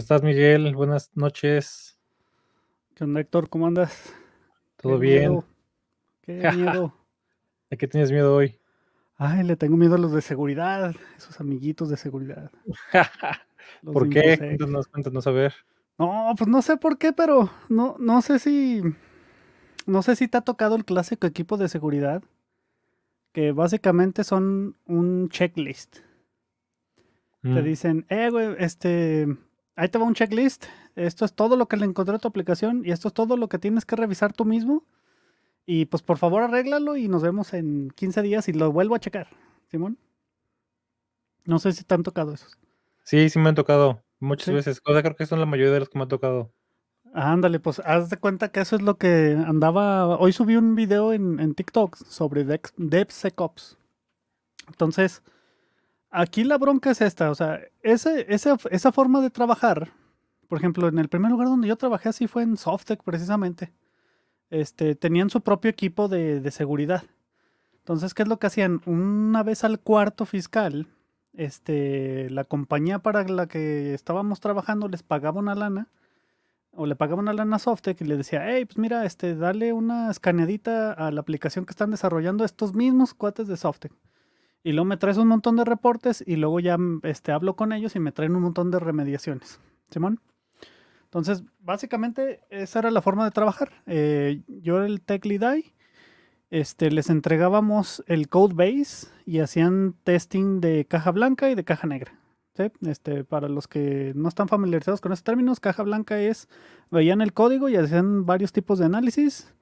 estás, Miguel? Buenas noches. ¿Qué onda, Héctor? ¿Cómo andas? ¿Todo bien? Qué miedo. ¿A qué tienes miedo hoy? Ay, le tengo miedo a los de seguridad, esos amiguitos de seguridad. ¿Por qué? No, pues no sé por qué, pero no, no sé si. No sé si te ha tocado el clásico equipo de seguridad. Que básicamente son un checklist. Te mm. dicen, eh, güey, este ahí te va un checklist. Esto es todo lo que le encontré a tu aplicación y esto es todo lo que tienes que revisar tú mismo. Y pues por favor arréglalo y nos vemos en 15 días y lo vuelvo a checar, Simón. No sé si te han tocado esos. Sí, sí me han tocado muchas veces. O sea, creo que son la mayoría de los que me han tocado. Ándale, pues haz de cuenta que eso es lo que andaba. Hoy subí un video en, en TikTok sobre DevSecOps. Entonces, Aquí la bronca es esta, o sea, esa, forma de trabajar, por ejemplo, en el primer lugar donde yo trabajé así fue en Softec precisamente. Este, tenían su propio equipo de, seguridad. Entonces, ¿qué es lo que hacían? Una vez al cuarto fiscal, este, la compañía para la que estábamos trabajando les pagaba una lana, o le pagaba una lana a Softec y le decía, hey, pues mira, este, dale una escaneadita a la aplicación que están desarrollando estos mismos cuates de Softec. Y luego me traes un montón de reportes y luego ya mm, este, hablo con ellos y me traen un montón de remediaciones. Simón. Entonces, básicamente esa era la forma de trabajar. Eh, yo era el tech lead este, les entregábamos el code base y hacían testing de caja blanca y de caja negra. Este, para los que no están familiarizados con esos términos, caja blanca es, veían el código y hacían varios tipos de análisis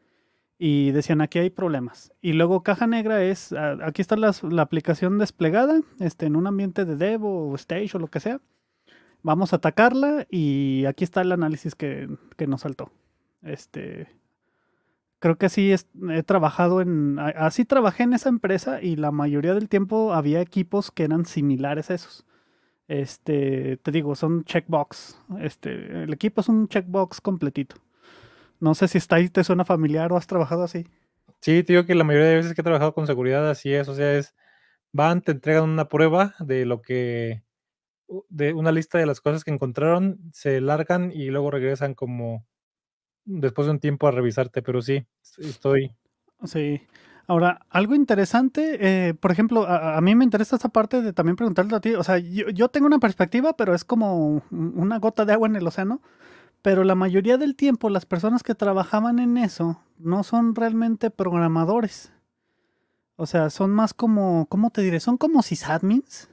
y decían aquí hay problemas. Y luego caja negra es, aquí está la, aplicación desplegada este, en un ambiente de dev o stage o lo que sea. Vamos a atacarla y aquí está el análisis que, nos saltó. Este, creo que así he trabajado en, así trabajé en esa empresa y la mayoría del tiempo había equipos que eran similares a esos. Este, te digo, son checkbox. Este, el equipo es un checkbox completito. No sé si está ahí, te suena familiar o has trabajado así. Sí, te digo que la mayoría de veces que he trabajado con seguridad así es, o sea, es, van, te entregan una prueba de lo que, de una lista de las cosas que encontraron, se largan y luego regresan como después de un tiempo a revisarte, pero sí, estoy. Sí. Ahora, algo interesante, eh, por ejemplo, a, mí me interesa esa parte de también preguntarte a ti, o sea, yo, yo tengo una perspectiva, pero es como una gota de agua en el océano pero la mayoría del tiempo las personas que trabajaban en eso no son realmente programadores. O sea, son más como, ¿cómo te diré? Son como sysadmins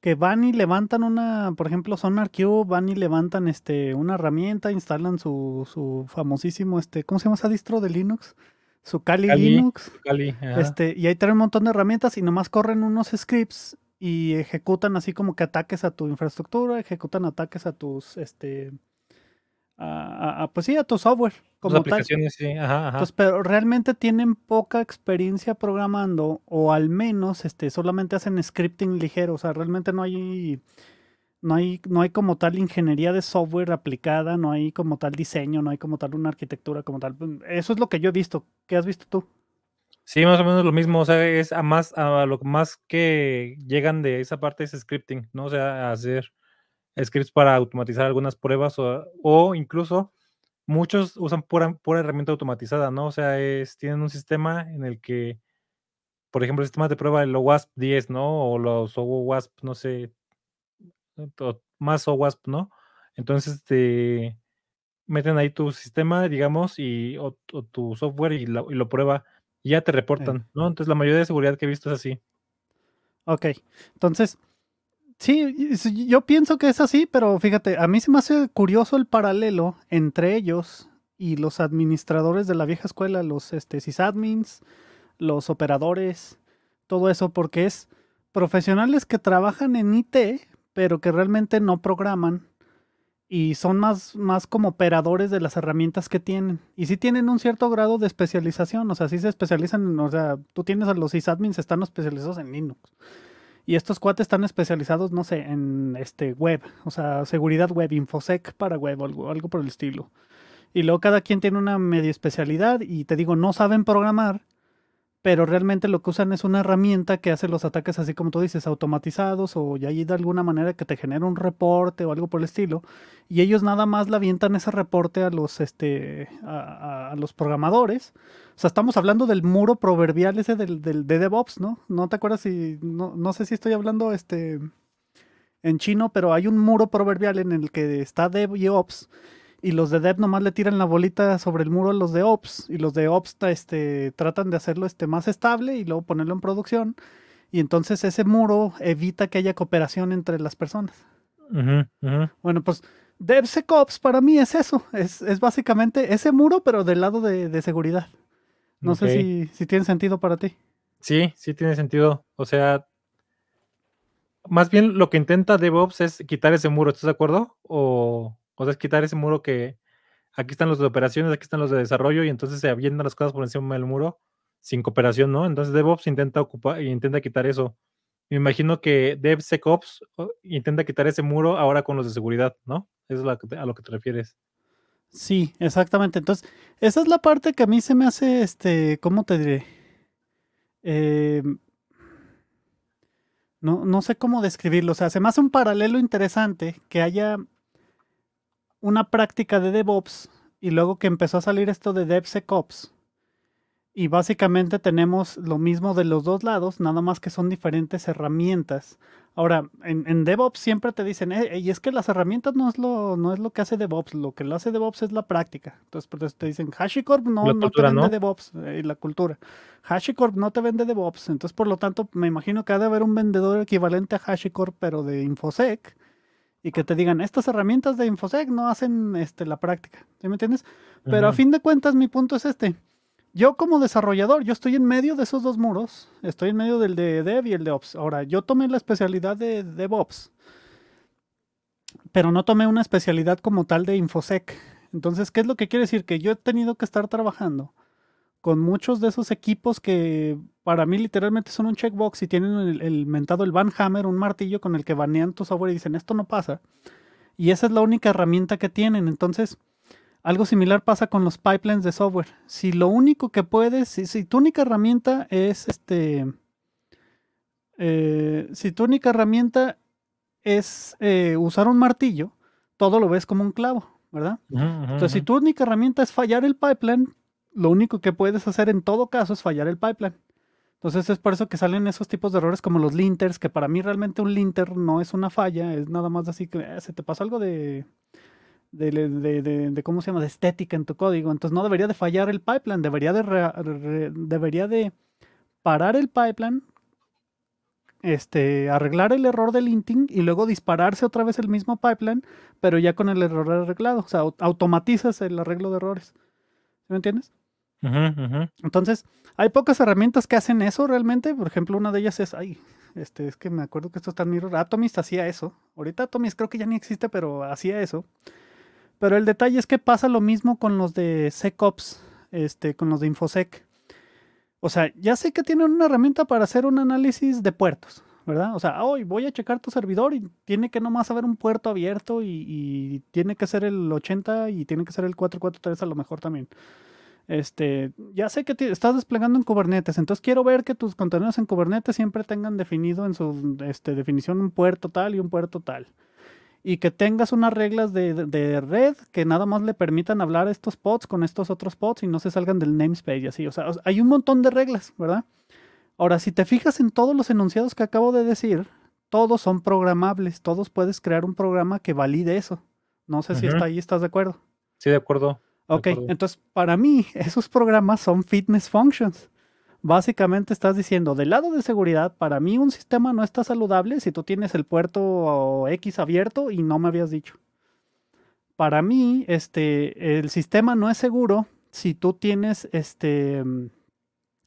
que van y levantan una, por ejemplo, SonarQ, van y levantan este, una herramienta, instalan su, su famosísimo, este, ¿cómo se llama esa distro de Linux? Su Kali, Linux. este, y ahí traen un montón de herramientas y nomás corren unos scripts y ejecutan así como que ataques a tu infraestructura, ejecutan ataques a tus, este, pues sí, a tu software. Como tal. Sí. Ajá, pero realmente tienen poca experiencia programando o al menos este, solamente hacen scripting ligero, o sea, realmente no hay, no hay, no hay como tal ingeniería de software aplicada, no hay como tal diseño, no hay como tal una arquitectura como tal. Eso es lo que yo he visto. ¿Qué has visto tú? Sí, más o menos lo mismo, o sea, es a más a lo más que llegan de esa parte es scripting, ¿no? O sea, hacer scripts para automatizar algunas pruebas o, incluso muchos usan pura, pura, herramienta automatizada, ¿no? O sea, es, tienen un sistema en el que, por ejemplo, el sistema de prueba de los WASP 10, ¿no? O los OWASP, no sé, más OWASP, ¿no? Entonces, te este, meten ahí tu sistema, digamos, y, o, tu software y, lo prueba, y ya te reportan, ¿no? Entonces, la mayoría de seguridad que he visto es así. Ok, entonces, sí, yo pienso que es así, pero fíjate, a mí se me hace curioso el paralelo entre ellos y los administradores de la vieja escuela, los este, sysadmins, los operadores, todo eso, porque es profesionales que trabajan en IT, pero que realmente no programan y son más, más como operadores de las herramientas que tienen. Y sí tienen un cierto grado de especialización, o sea, sí se especializan, en, o sea, tú tienes a los sysadmins, están especializados en Linux y estos cuates están especializados, no sé, en este web, o sea, seguridad web, infosec para web algo, por el estilo. Y luego cada quien tiene una media especialidad y te digo, no saben programar, pero realmente lo que usan es una herramienta que hace los ataques así como tú dices, automatizados o ya de alguna manera que te genera un reporte o algo por el estilo, y ellos nada más le avientan ese reporte a los, este, a, los programadores. O sea, estamos hablando del muro proverbial ese del, del de DevOps, ¿no? No te acuerdas si, no, sé si estoy hablando este, en chino, pero hay un muro proverbial en el que está DevOps y los de Dev nomás le tiran la bolita sobre el muro a los de Ops y los de Ops este, tratan de hacerlo este, más estable y luego ponerlo en producción y entonces ese muro evita que haya cooperación entre las personas. Bueno, pues DevSecOps para mí es eso, es, básicamente ese muro pero del lado de, seguridad. No sé si, si tiene sentido para ti. Sí, sí tiene sentido. O sea, más bien lo que intenta DevOps es quitar ese muro, ¿estás de acuerdo? O o sea, es quitar ese muro que aquí están los de operaciones, aquí están los de desarrollo y entonces se avientan las cosas por encima del muro sin cooperación, ¿no? Entonces DevOps intenta ocupar y intenta quitar eso. Me imagino que DevSecOps intenta quitar ese muro ahora con los de seguridad, ¿no? Eso es a, lo que te refieres. Sí, exactamente. Entonces, esa es la parte que a mí se me hace, este, ¿cómo te diré? Eh, no, no sé cómo describirlo. O sea, se me hace un paralelo interesante que haya una práctica de DevOps y luego que empezó a salir esto de DevSecOps. Y básicamente tenemos lo mismo de los dos lados, nada más que son diferentes herramientas. Ahora, en, en DevOps siempre te dicen, eh, y es que las herramientas no es, lo, no es lo que hace DevOps, lo que lo hace DevOps es la práctica. Entonces te dicen, HashiCorp no, no te vende DevOps, Y eh, la cultura. HashiCorp no te vende DevOps. Entonces, por lo tanto, me imagino que ha de haber un vendedor equivalente a HashiCorp, pero de InfoSec y que te digan, estas herramientas de InfoSec no hacen este, la práctica, me entiendes? Pero a fin de cuentas mi punto es este. Yo como desarrollador, yo estoy en medio de esos dos muros, estoy en medio del de Dev y el de Ops. Ahora, yo tomé la especialidad de DevOps, pero no tomé una especialidad como tal de InfoSec. Entonces, ¿qué es lo que quiere decir? Que yo he tenido que estar trabajando con muchos de esos equipos que para mí literalmente son un checkbox y tienen el, el mentado, el banhammer, un martillo con el que banean tu software y dicen esto no pasa. Y esa es la única herramienta que tienen. Entonces, algo similar pasa con los pipelines de software. Si lo único que puedes, si, tu única herramienta es este. Eh, si tu única herramienta es eh, usar un martillo, todo lo ves como un clavo, ¿verdad? Entonces, si tu única herramienta es fallar el pipeline, lo único que puedes hacer en todo caso es fallar el pipeline. Entonces es por eso que salen esos tipos de errores como los linters, que para mí realmente un linter no es una falla, es nada más así que ah, se te pasó algo de de, ¿cómo se llama?, de estética en tu código. Entonces no debería de fallar el pipeline, debería de, debería de parar el pipeline, este, arreglar el error del linting y luego dispararse otra vez el mismo pipeline, pero ya con el error arreglado. O sea, automatizas el arreglo de errores. ¿Me entiendes? Entonces, hay pocas herramientas que hacen eso realmente. Por ejemplo, una de ellas es, ay, este, es que me acuerdo que esto está en Mirror. Atomist ah, hacía eso. Ahorita Atomist creo que ya ni existe, pero hacía eso. Pero el detalle es que pasa lo mismo con los de SecOps, este, con los de InfoSec. O sea, ya sé que tienen una herramienta para hacer un análisis de puertos, ¿verdad? O sea, hoy voy a checar tu servidor y tiene que nomás haber un puerto abierto y, y tiene que ser el 80 y tiene que ser el 443 a lo mejor también este, ya sé que estás desplegando en Kubernetes, entonces quiero ver que tus contenidos en Kubernetes siempre tengan definido en su este, definición un puerto tal y un puerto tal. Y que tengas unas reglas de, de red que nada más le permitan hablar estos pods con estos otros pods y no se salgan del namespace y así. O sea, hay un montón de reglas, ¿verdad? Ahora, si te fijas en todos los enunciados que acabo de decir, todos son programables, todos puedes crear un programa que valide eso. No sé si está ahí, ¿estás de acuerdo? Sí, de acuerdo. Ok, entonces para mí esos programas son fitness functions. Básicamente estás diciendo, del lado de seguridad, para mí un sistema no está saludable si tú tienes el puerto X abierto y no me habías dicho. Para mí, este, el sistema no es seguro si tú tienes, este, mm,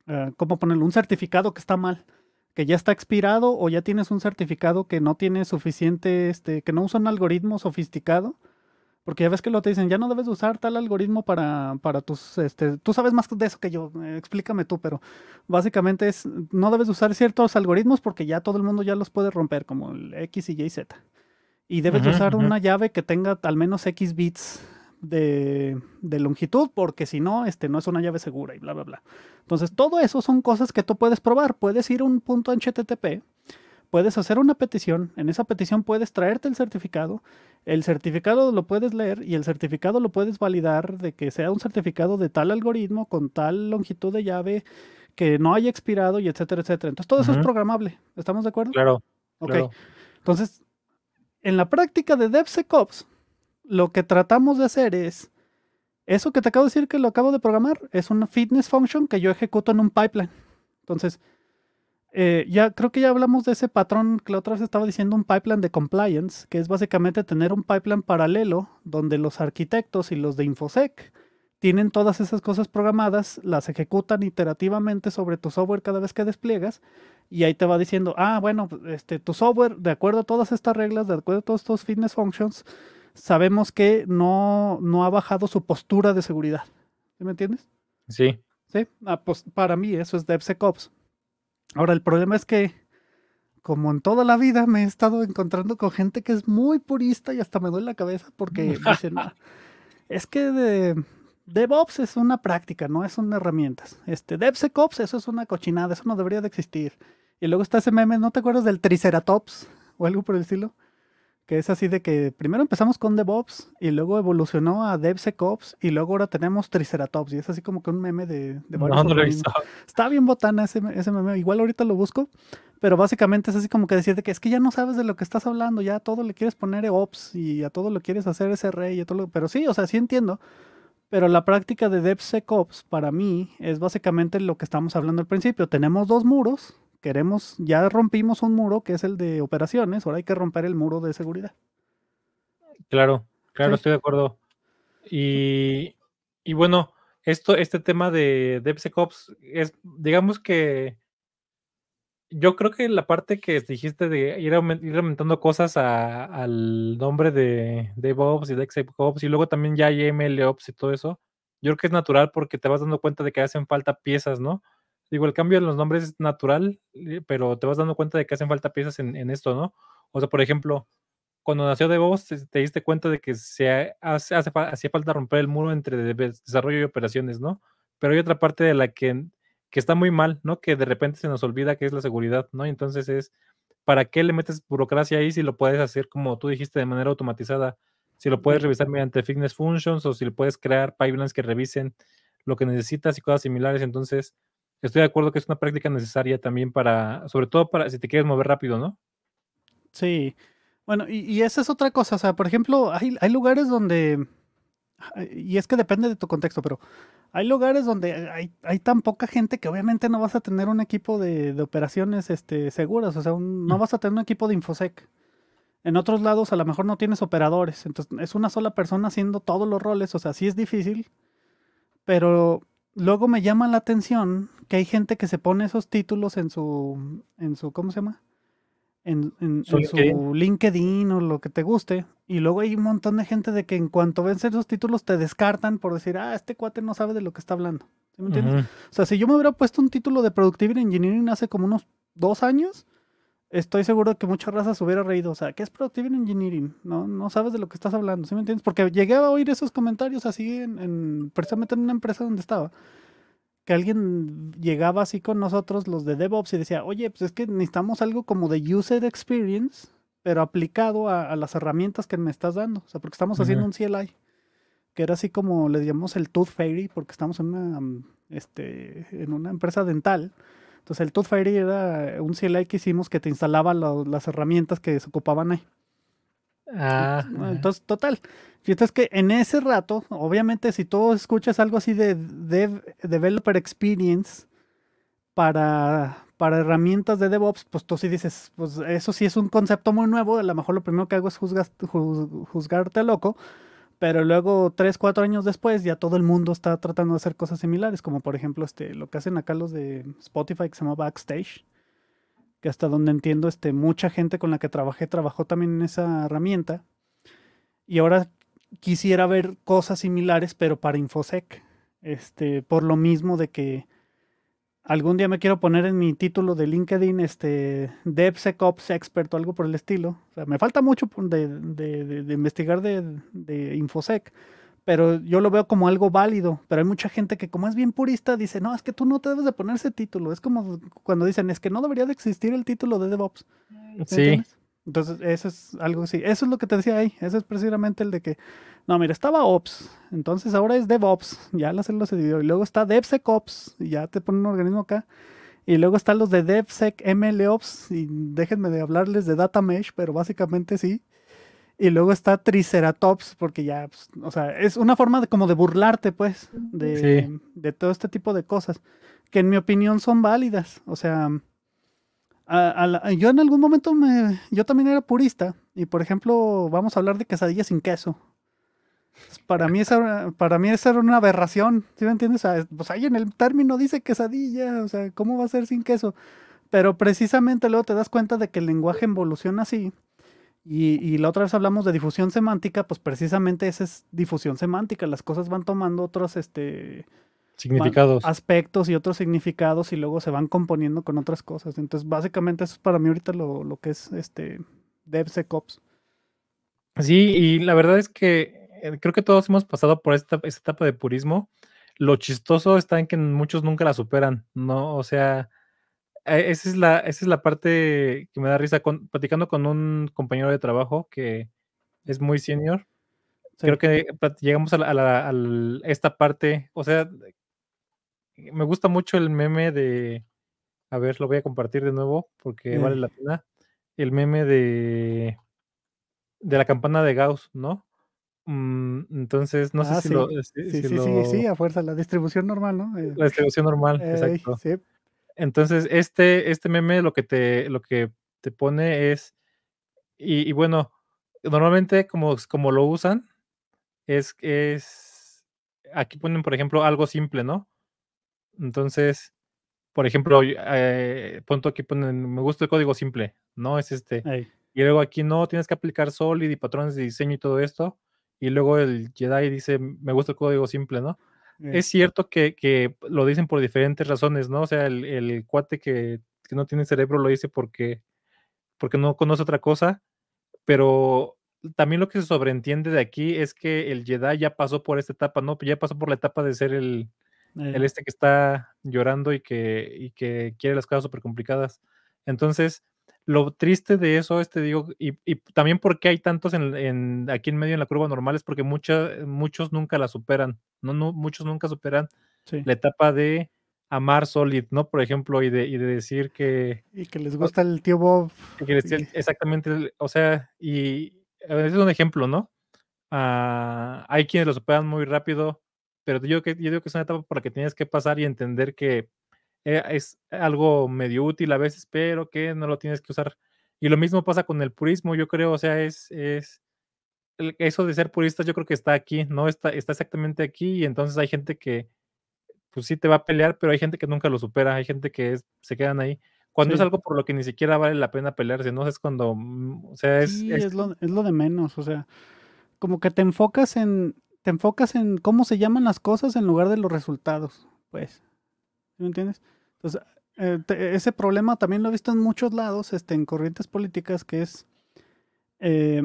eh, ¿cómo ponerlo? Un certificado que está mal, que ya está expirado o ya tienes un certificado que no tiene suficiente, este, que no usa un algoritmo sofisticado porque ya ves que lo te dicen, ya no debes usar tal algoritmo para, para tus, este, tú sabes más de eso que yo, eh, explícame tú, pero básicamente es, no debes usar ciertos algoritmos porque ya todo el mundo ya los puede romper, como el X, Y, Y, Z. Y debes usar una llave que tenga al menos X bits de, de, longitud, porque si no, este no es una llave segura y bla, bla, bla. Entonces, todo eso son cosas que tú puedes probar. Puedes ir a un punto en HTTP puedes hacer una petición, en esa petición puedes traerte el certificado, el certificado lo puedes leer y el certificado lo puedes validar de que sea un certificado de tal algoritmo, con tal longitud de llave, que no haya expirado y etcétera, etcétera. Entonces todo eso es programable, ¿estamos de acuerdo? Claro. Ok. Entonces, en la práctica de DevSecOps, lo que tratamos de hacer es, eso que te acabo de decir que lo acabo de programar, es una fitness function que yo ejecuto en un pipeline. Entonces, eh, ya creo que ya hablamos de ese patrón que la otra vez estaba diciendo un pipeline de compliance, que es básicamente tener un pipeline paralelo donde los arquitectos y los de InfoSec tienen todas esas cosas programadas, las ejecutan iterativamente sobre tu software cada vez que despliegas y ahí te va diciendo, ah, bueno, este, tu software, de acuerdo a todas estas reglas, de acuerdo a todos estos fitness functions, sabemos que no, no ha bajado su postura de seguridad. ¿Me entiendes? Sí. Sí, ah, pues para mí eso es DevSecOps. Ahora, el problema es que, como en toda la vida, me he estado encontrando con gente que es muy purista y hasta me duele la cabeza porque dicen, es que de, DevOps es una práctica, no es una herramienta. Este, DevSecOps, eso es una cochinada, eso no debería de existir. Y luego está ese meme, ¿no te acuerdas del Triceratops o algo por el estilo? que es así de que primero empezamos con DevOps y luego evolucionó a DevSecOps y luego ahora tenemos Triceratops y es así como que un meme de, Está bien botana ese, ese meme, igual ahorita lo busco, pero básicamente es así como que decirte que es que ya no sabes de lo que estás hablando, ya a todo le quieres poner Ops y a todo lo quieres hacer SRE y todo lo... Pero sí, o sea, sí entiendo. Pero la práctica de DevSecOps para mí es básicamente lo que estamos hablando al principio. Tenemos dos muros, queremos, ya rompimos un muro que es el de operaciones, ahora hay que romper el muro de seguridad. Claro, claro, estoy de acuerdo. Y, bueno, esto, este tema de DevSecOps es, digamos que yo creo que la parte que dijiste de ir, aumentando cosas al nombre de DevOps y DevSecOps y luego también ya hay y todo eso, yo creo que es natural porque te vas dando cuenta de que hacen falta piezas, ¿no? Digo, el cambio de los nombres es natural, eh, pero te vas dando cuenta de que hacen falta piezas en, esto, ¿no? O sea, por ejemplo, cuando nació DevOps, te, diste cuenta de que se hace, hacía falta romper el muro entre desarrollo y operaciones, ¿no? Pero hay otra parte de la que, que está muy mal, ¿no? Que de repente se nos olvida que es la seguridad, ¿no? Y entonces es, ¿para qué le metes burocracia ahí si lo puedes hacer, como tú dijiste, de manera automatizada? Si lo puedes revisar mediante fitness functions o si le puedes crear pipelines que revisen lo que necesitas y cosas similares. Entonces, estoy de acuerdo que es una práctica necesaria también para, sobre todo para si te quieres mover rápido, ¿no? Sí. Bueno, y, esa es otra cosa. O sea, por ejemplo, hay, hay lugares donde, y es que depende de tu contexto, pero hay lugares donde hay, tan poca gente que obviamente no vas a tener un equipo de, operaciones este, seguras, o sea, no mm. vas a tener un equipo de infosec. En otros lados a lo mejor no tienes operadores, entonces es una sola persona haciendo todos los roles, o sea, sí es difícil, pero luego me llama la atención que hay gente que se pone esos títulos en su, en su ¿cómo se llama? En, en, ¿Su LinkedIn? o lo que te guste. Y luego hay un montón de gente de que en cuanto ven esos títulos te descartan por decir, ah, este cuate no sabe de lo que está hablando. ¿Sí me entiendes? O sea, si yo me hubiera puesto un título de Productivity Engineering hace como unos dos años, estoy seguro de que muchas razas hubiera reído. O sea, ¿qué es Productivity Engineering? No, no sabes de lo que estás hablando, ¿sí me entiendes? Porque llegué a oír esos comentarios así en, precisamente en una empresa donde estaba que alguien llegaba así con nosotros, los de DevOps, y decía, oye, pues es que necesitamos algo como de user experience, pero aplicado a, las herramientas que me estás dando. O sea, porque estamos haciendo un CLI, que era así como le llamamos el Tooth Fairy, porque estamos en una, este, en una empresa dental. Entonces el Tooth Fairy era un CLI que hicimos que te instalaba las herramientas que se ocupaban ahí. Ah. ah. Entonces, total. fíjate que en ese rato, obviamente, si tú escuchas algo así de Developer Experience para, para herramientas de DevOps, pues tú sí dices, pues eso sí es un concepto muy nuevo, a lo mejor lo primero que hago es juzgarte loco, pero luego tres, cuatro años después ya todo el mundo está tratando de hacer cosas similares, como por ejemplo este, lo que hacen acá los de Spotify que se llama Backstage que hasta donde entiendo, este, mucha gente con la que trabajé trabajó también en esa herramienta. Y ahora quisiera ver cosas similares, pero para InfoSec. Este, por lo mismo de que algún día me quiero poner en mi título de LinkedIn, este, DevSecOps Expert o algo por el estilo. me falta mucho de, de investigar de, InfoSec pero yo lo veo como algo válido. Pero hay mucha gente que como es bien purista dice, no, es que tú no te debes de poner ese título. Es como cuando dicen, es que no debería de existir el título de DevOps. Sí. Entonces, eso es algo así. Eso es lo que te decía ahí. Eso es precisamente el de que, no, mira, estaba Ops, entonces ahora es DevOps, ya la célula se dividió. Y luego está DevSecOps, y ya te ponen un organismo acá. Y luego están los de DevSecMLOps y déjenme de hablarles de Data Mesh, pero básicamente sí. Y luego está Triceratops, porque ya, pues, o sea, es una forma de, como de burlarte, pues, de, todo este tipo de cosas, que en mi opinión son válidas. O sea, yo en algún momento me, yo también era purista, y por ejemplo, vamos a hablar de quesadillas sin queso. Pues, para mí, esa, para mí esa era una aberración, ¿sí me entiendes? pues ahí en el término dice quesadilla, o sea, ¿cómo va a ser sin queso? Pero precisamente luego te das cuenta de que el lenguaje evoluciona así y, la otra vez hablamos de difusión semántica, pues precisamente esa es difusión semántica. Las cosas van tomando otros este, significados. aspectos y otros significados y luego se van componiendo con otras cosas. Entonces, básicamente eso es para mí ahorita lo, que es este DevSecOps. Sí, y la verdad es que eh, creo que todos hemos pasado por esta, esta etapa de purismo. Lo chistoso está en que muchos nunca la superan, ¿no? O sea, e, esa es la, es la parte que me da risa. platicando con un compañero de trabajo que es muy senior, creo que llegamos a, esta parte. O sea, me gusta mucho el meme de. A ver, lo voy a compartir de nuevo porque vale mm. la pena. El meme de. de la campana de Gauss, ¿no? Mm, entonces, no sé ah, si lo. sí, eh, sí, sí, a fuerza, la distribución normal, ¿no? La distribución normal, eh, exacto. Entonces, este, este meme lo que te, lo que te pone es, y, bueno, normalmente como, como lo usan, es, es, aquí ponen, por ejemplo, algo simple, ¿no? Entonces, por ejemplo, punto eh, aquí ponen, me gusta el código simple, ¿no? Es este. Y luego aquí no, tienes que aplicar Solid y patrones de diseño y todo esto. Y luego el Jedi dice, me gusta el código simple, ¿no? es este. cierto que, lo dicen por diferentes razones, ¿no? O sea, el, cuate que, no tiene cerebro lo dice porque, porque no conoce otra cosa, pero también lo que se sobreentiende de aquí es que el Jedi ya pasó por esta etapa, ¿no? Ya pasó por la etapa de ser el, el este que está llorando y que, y que quiere las cosas súper complicadas. Entonces, lo triste de eso es, te digo, y, también porque hay tantos en, aquí en medio en la curva normal, es porque mucha, muchos nunca la superan, no, muchos nunca superan la etapa de amar Solid, ¿no? Por ejemplo, y de, y de decir que... Y que les gusta el tío Bob. Exactamente, o sea, y ese es un ejemplo, ¿no? Ah, hay quienes lo superan muy rápido, pero yo, yo digo que es una etapa por la que tienes que pasar y entender que eh, es algo medio útil a veces, pero que no lo tienes que usar. Y lo mismo pasa con el purismo, yo creo, o sea, es, es eso de ser purista, yo creo que está aquí, no está, está exactamente aquí, y entonces hay gente que, pues sí te va a pelear, pero hay gente que nunca lo supera, hay gente que se quedan ahí. Cuando es algo por lo que ni siquiera vale la pena pelearse, ¿no? Es cuando, mm, o sea, es... lo, de menos, o sea, como que te enfocas en, te enfocas en cómo se llaman las cosas en lugar de los resultados, pues. ¿Me entiendes? Entonces, eh, ese problema también lo he visto en muchos lados, este, en corrientes políticas, que es. Eh,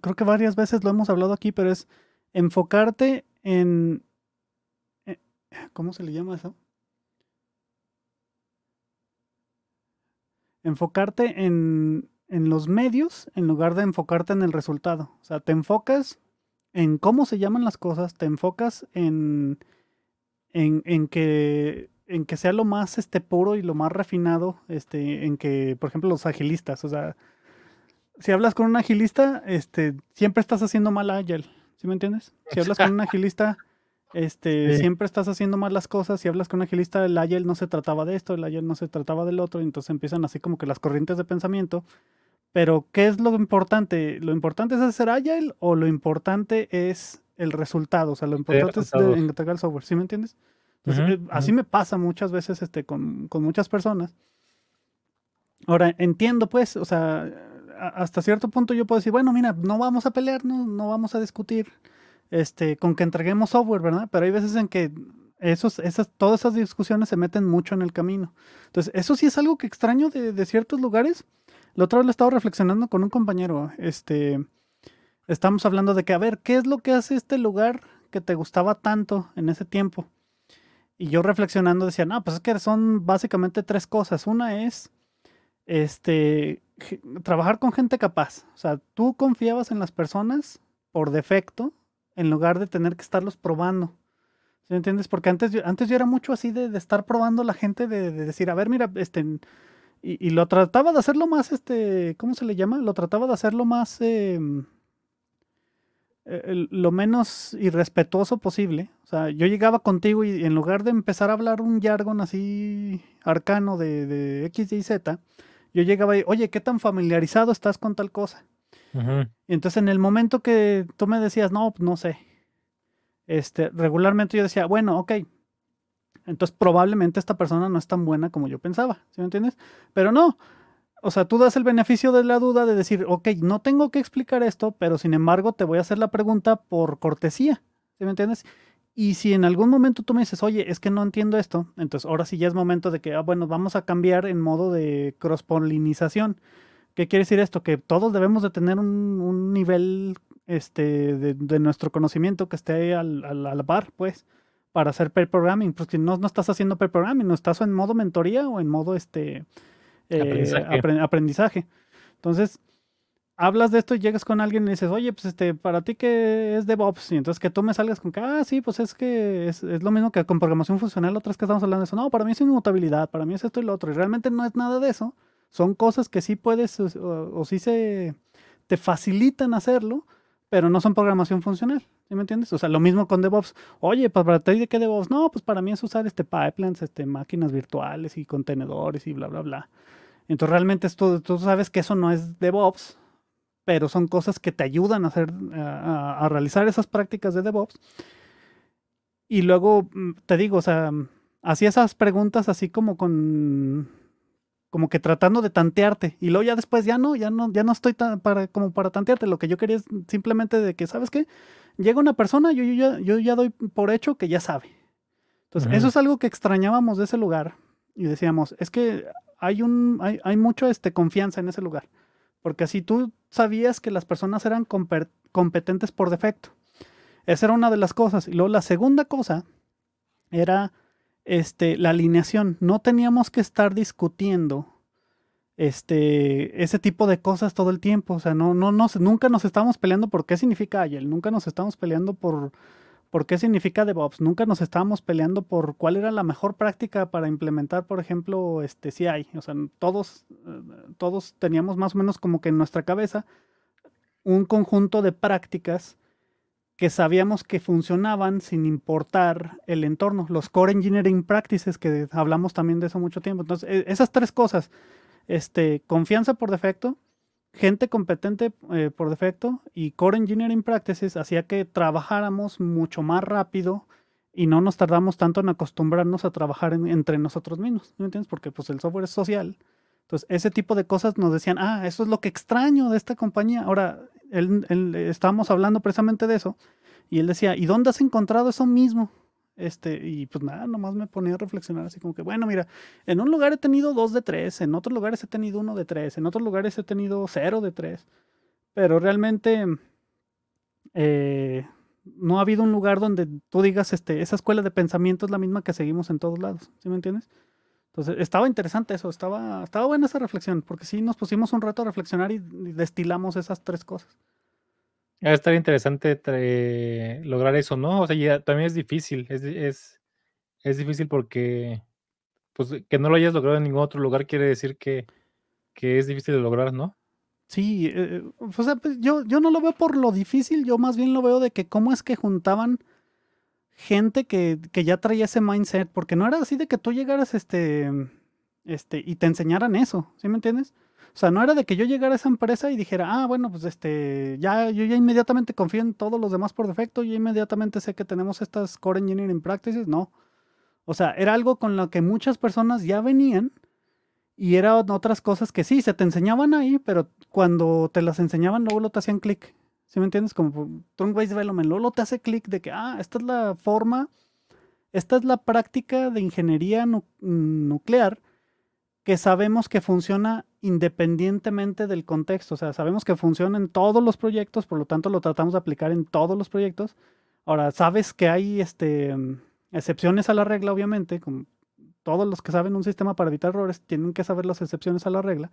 creo que varias veces lo hemos hablado aquí, pero es enfocarte en. Eh, ¿Cómo se le llama eso? Enfocarte en los medios en lugar de enfocarte en el resultado. O sea, te enfocas en cómo se llaman las cosas, te enfocas en en, que en que sea lo más este puro y lo más refinado, este, en que, por ejemplo, los agilistas, o sea, si hablas con un agilista, este, siempre estás haciendo mal a agile, ¿sí me entiendes? Si hablas con un agilista, este, siempre estás haciendo mal las cosas, si hablas con un agilista, el agile no se trataba de esto, el agile no se trataba del otro, entonces empiezan así como que las corrientes de pensamiento. Pero, ¿qué es lo importante? ¿Lo importante es hacer agile o lo importante es el resultado. O sea, lo importante es entregar el software. ¿Sí me entiendes? Eh, así me pasa muchas veces este, con, muchas personas. Ahora, entiendo, pues, o sea, hasta cierto punto yo puedo decir, bueno, mira, no vamos a pelearnos, no vamos a discutir este, con que entreguemos software, ¿verdad? Pero hay veces en que esos, esas, todas esas discusiones se meten mucho en el camino. Entonces, eso sí es algo que extraño de, ciertos lugares. La otra vez lo estado reflexionando con un compañero. Este, estamos hablando de que, a ver, ¿qué es lo que hace este lugar que te gustaba tanto en ese tiempo? Y yo reflexionando decía, no, pues es que son básicamente tres cosas. Una es, este, trabajar con gente capaz. O sea, tú confiabas en las personas por defecto en lugar de tener que estarlos probando. ¿Sí me entiendes? Porque antes yo, antes yo era mucho así de, estar probando a la gente, de, decir, a ver, mira, este... Y, y, lo trataba de hacerlo más, este, ¿cómo se le llama? Lo trataba de hacerlo más... Em, eh, lo menos irrespetuoso posible. O sea, yo llegaba contigo y en lugar de empezar a hablar un jargon así arcano de, de X, Y, Z, yo llegaba y, oye, ¿qué tan familiarizado estás con tal cosa? entonces en el momento que tú me decías, no, no sé, este, regularmente yo decía, bueno, ok, entonces probablemente esta persona no es tan buena como yo pensaba, ¿sí me entiendes? Pero no, o sea, tú das el beneficio de la duda de decir, ok, no tengo que explicar esto, pero sin embargo te voy a hacer la pregunta por cortesía. ¿Sí me entiendes? Y si en algún momento tú me dices, oye, es que no entiendo esto, entonces ahora sí ya es momento de que, ah, bueno, vamos a cambiar en modo de cross-polinización. ¿Qué quiere decir esto? Que todos debemos de tener un, nivel este, de, nuestro conocimiento que esté al, al, par, pues, para hacer pair programming. Porque no, no estás haciendo pair programming, no estás en modo mentoría o en modo este eh, aprendizaje. Entonces, hablas de esto y llegas con alguien y dices, oye, pues este, para ti que es DevOps, y entonces que tú me salgas con que, ah, sí, pues es que es, lo mismo que con programación funcional, otras que estamos hablando de eso, no, para mí es inmutabilidad, para mí es esto y lo otro, y realmente no es nada de eso, son cosas que sí puedes o, sí se te facilitan hacerlo, pero no son programación funcional. me entiendes? O sea, lo mismo con DevOps. Oye, pues para ti de qué DevOps, no, pues para mí es usar este pipelines, este, máquinas virtuales y contenedores y bla, bla, bla. Entonces realmente esto, tú sabes que eso no es DevOps, pero son cosas que te ayudan a, hacer, a, realizar esas prácticas de DevOps. Y luego, mm, te digo, o sea, hacía esas preguntas así como con como que tratando de tantearte y luego ya después ya no, ya no, ya no estoy para, como para tantearte, lo que yo quería es simplemente de que, ¿sabes qué? Llega una persona, yo, yo, ya, yo ya doy por hecho que ya sabe. Entonces, eso es algo que extrañábamos de ese lugar, y decíamos, es que hay, un, hay, mucho este, confianza en ese lugar, porque si tú sabías que las personas eran competentes por defecto. Esa era una de las cosas. Y luego la segunda cosa era este, la alineación. No teníamos que estar discutiendo este, ese tipo de cosas todo el tiempo. O sea, no, no, nunca nos estábamos peleando por qué significa Agile, nunca nos estábamos peleando por por qué significa DevOps. Nunca nos estábamos peleando por cuál era la mejor práctica para implementar, por ejemplo, este CI. O sea, todos, eh, todos teníamos más o menos como que en nuestra cabeza un conjunto de prácticas que sabíamos que funcionaban sin importar el entorno, los core engineering practices que hablamos también de eso mucho tiempo. Entonces, e, esas tres cosas, este, confianza por defecto, gente competente eh, por defecto y Core Engineering Practices hacía que trabajáramos mucho más rápido y no nos tardamos tanto en acostumbrarnos a trabajar entre nosotros mismos, ¿me entiendes? Porque pues el software es social. Entonces, ese tipo de cosas nos decían, ah, eso es lo que extraño de esta compañía. Ahora, él, él eh, estábamos hablando precisamente de eso y él decía, ¿y dónde has encontrado eso mismo? Este, y pues nada, nomás me ponía a reflexionar así como que, bueno, mira, en un lugar he tenido dos de tres, en otros lugares he tenido uno de tres, en otros lugares he tenido cero de tres, pero realmente eh, no ha habido un lugar donde tú digas, este, esa escuela de pensamiento es la misma que seguimos en todos lados, ¿sí me entiendes? Entonces, estaba interesante eso, estaba, estaba buena esa reflexión, porque sí nos pusimos un rato a reflexionar y destilamos esas tres cosas. Va a estar interesante lograr eso, ¿no? O sea, también es difícil, es, es, difícil porque pues que no lo hayas logrado en ningún otro lugar quiere decir que, que es difícil de lograr, ¿no? Sí, eh, o sea, pues, yo, yo no lo veo por lo difícil, yo más bien lo veo de que cómo es que juntaban gente que, ya traía ese mindset, porque no era así de que tú llegaras este, este, y te enseñaran eso, ¿sí me entiendes? O sea, no era de que yo llegara a esa empresa y dijera, ah, bueno, pues este, ya, yo ya inmediatamente confío en todos los demás por defecto, yo inmediatamente sé que tenemos estas core engineering practices, no. O sea, era algo con lo que muchas personas ya venían y eran otras cosas que sí, se te enseñaban ahí, pero cuando te las enseñaban luego lo te hacían clic. ¿Sí me entiendes? Como pues, Trunk Based Development, luego te hace clic de que, ah, esta es la forma, esta es la práctica de ingeniería nuclear que sabemos que funciona independientemente del contexto. O sea, sabemos que funciona en todos los proyectos, por lo tanto lo tratamos de aplicar en todos los proyectos. Ahora, sabes que hay este, excepciones a la regla, obviamente, como todos los que saben un sistema para evitar errores tienen que saber las excepciones a la regla,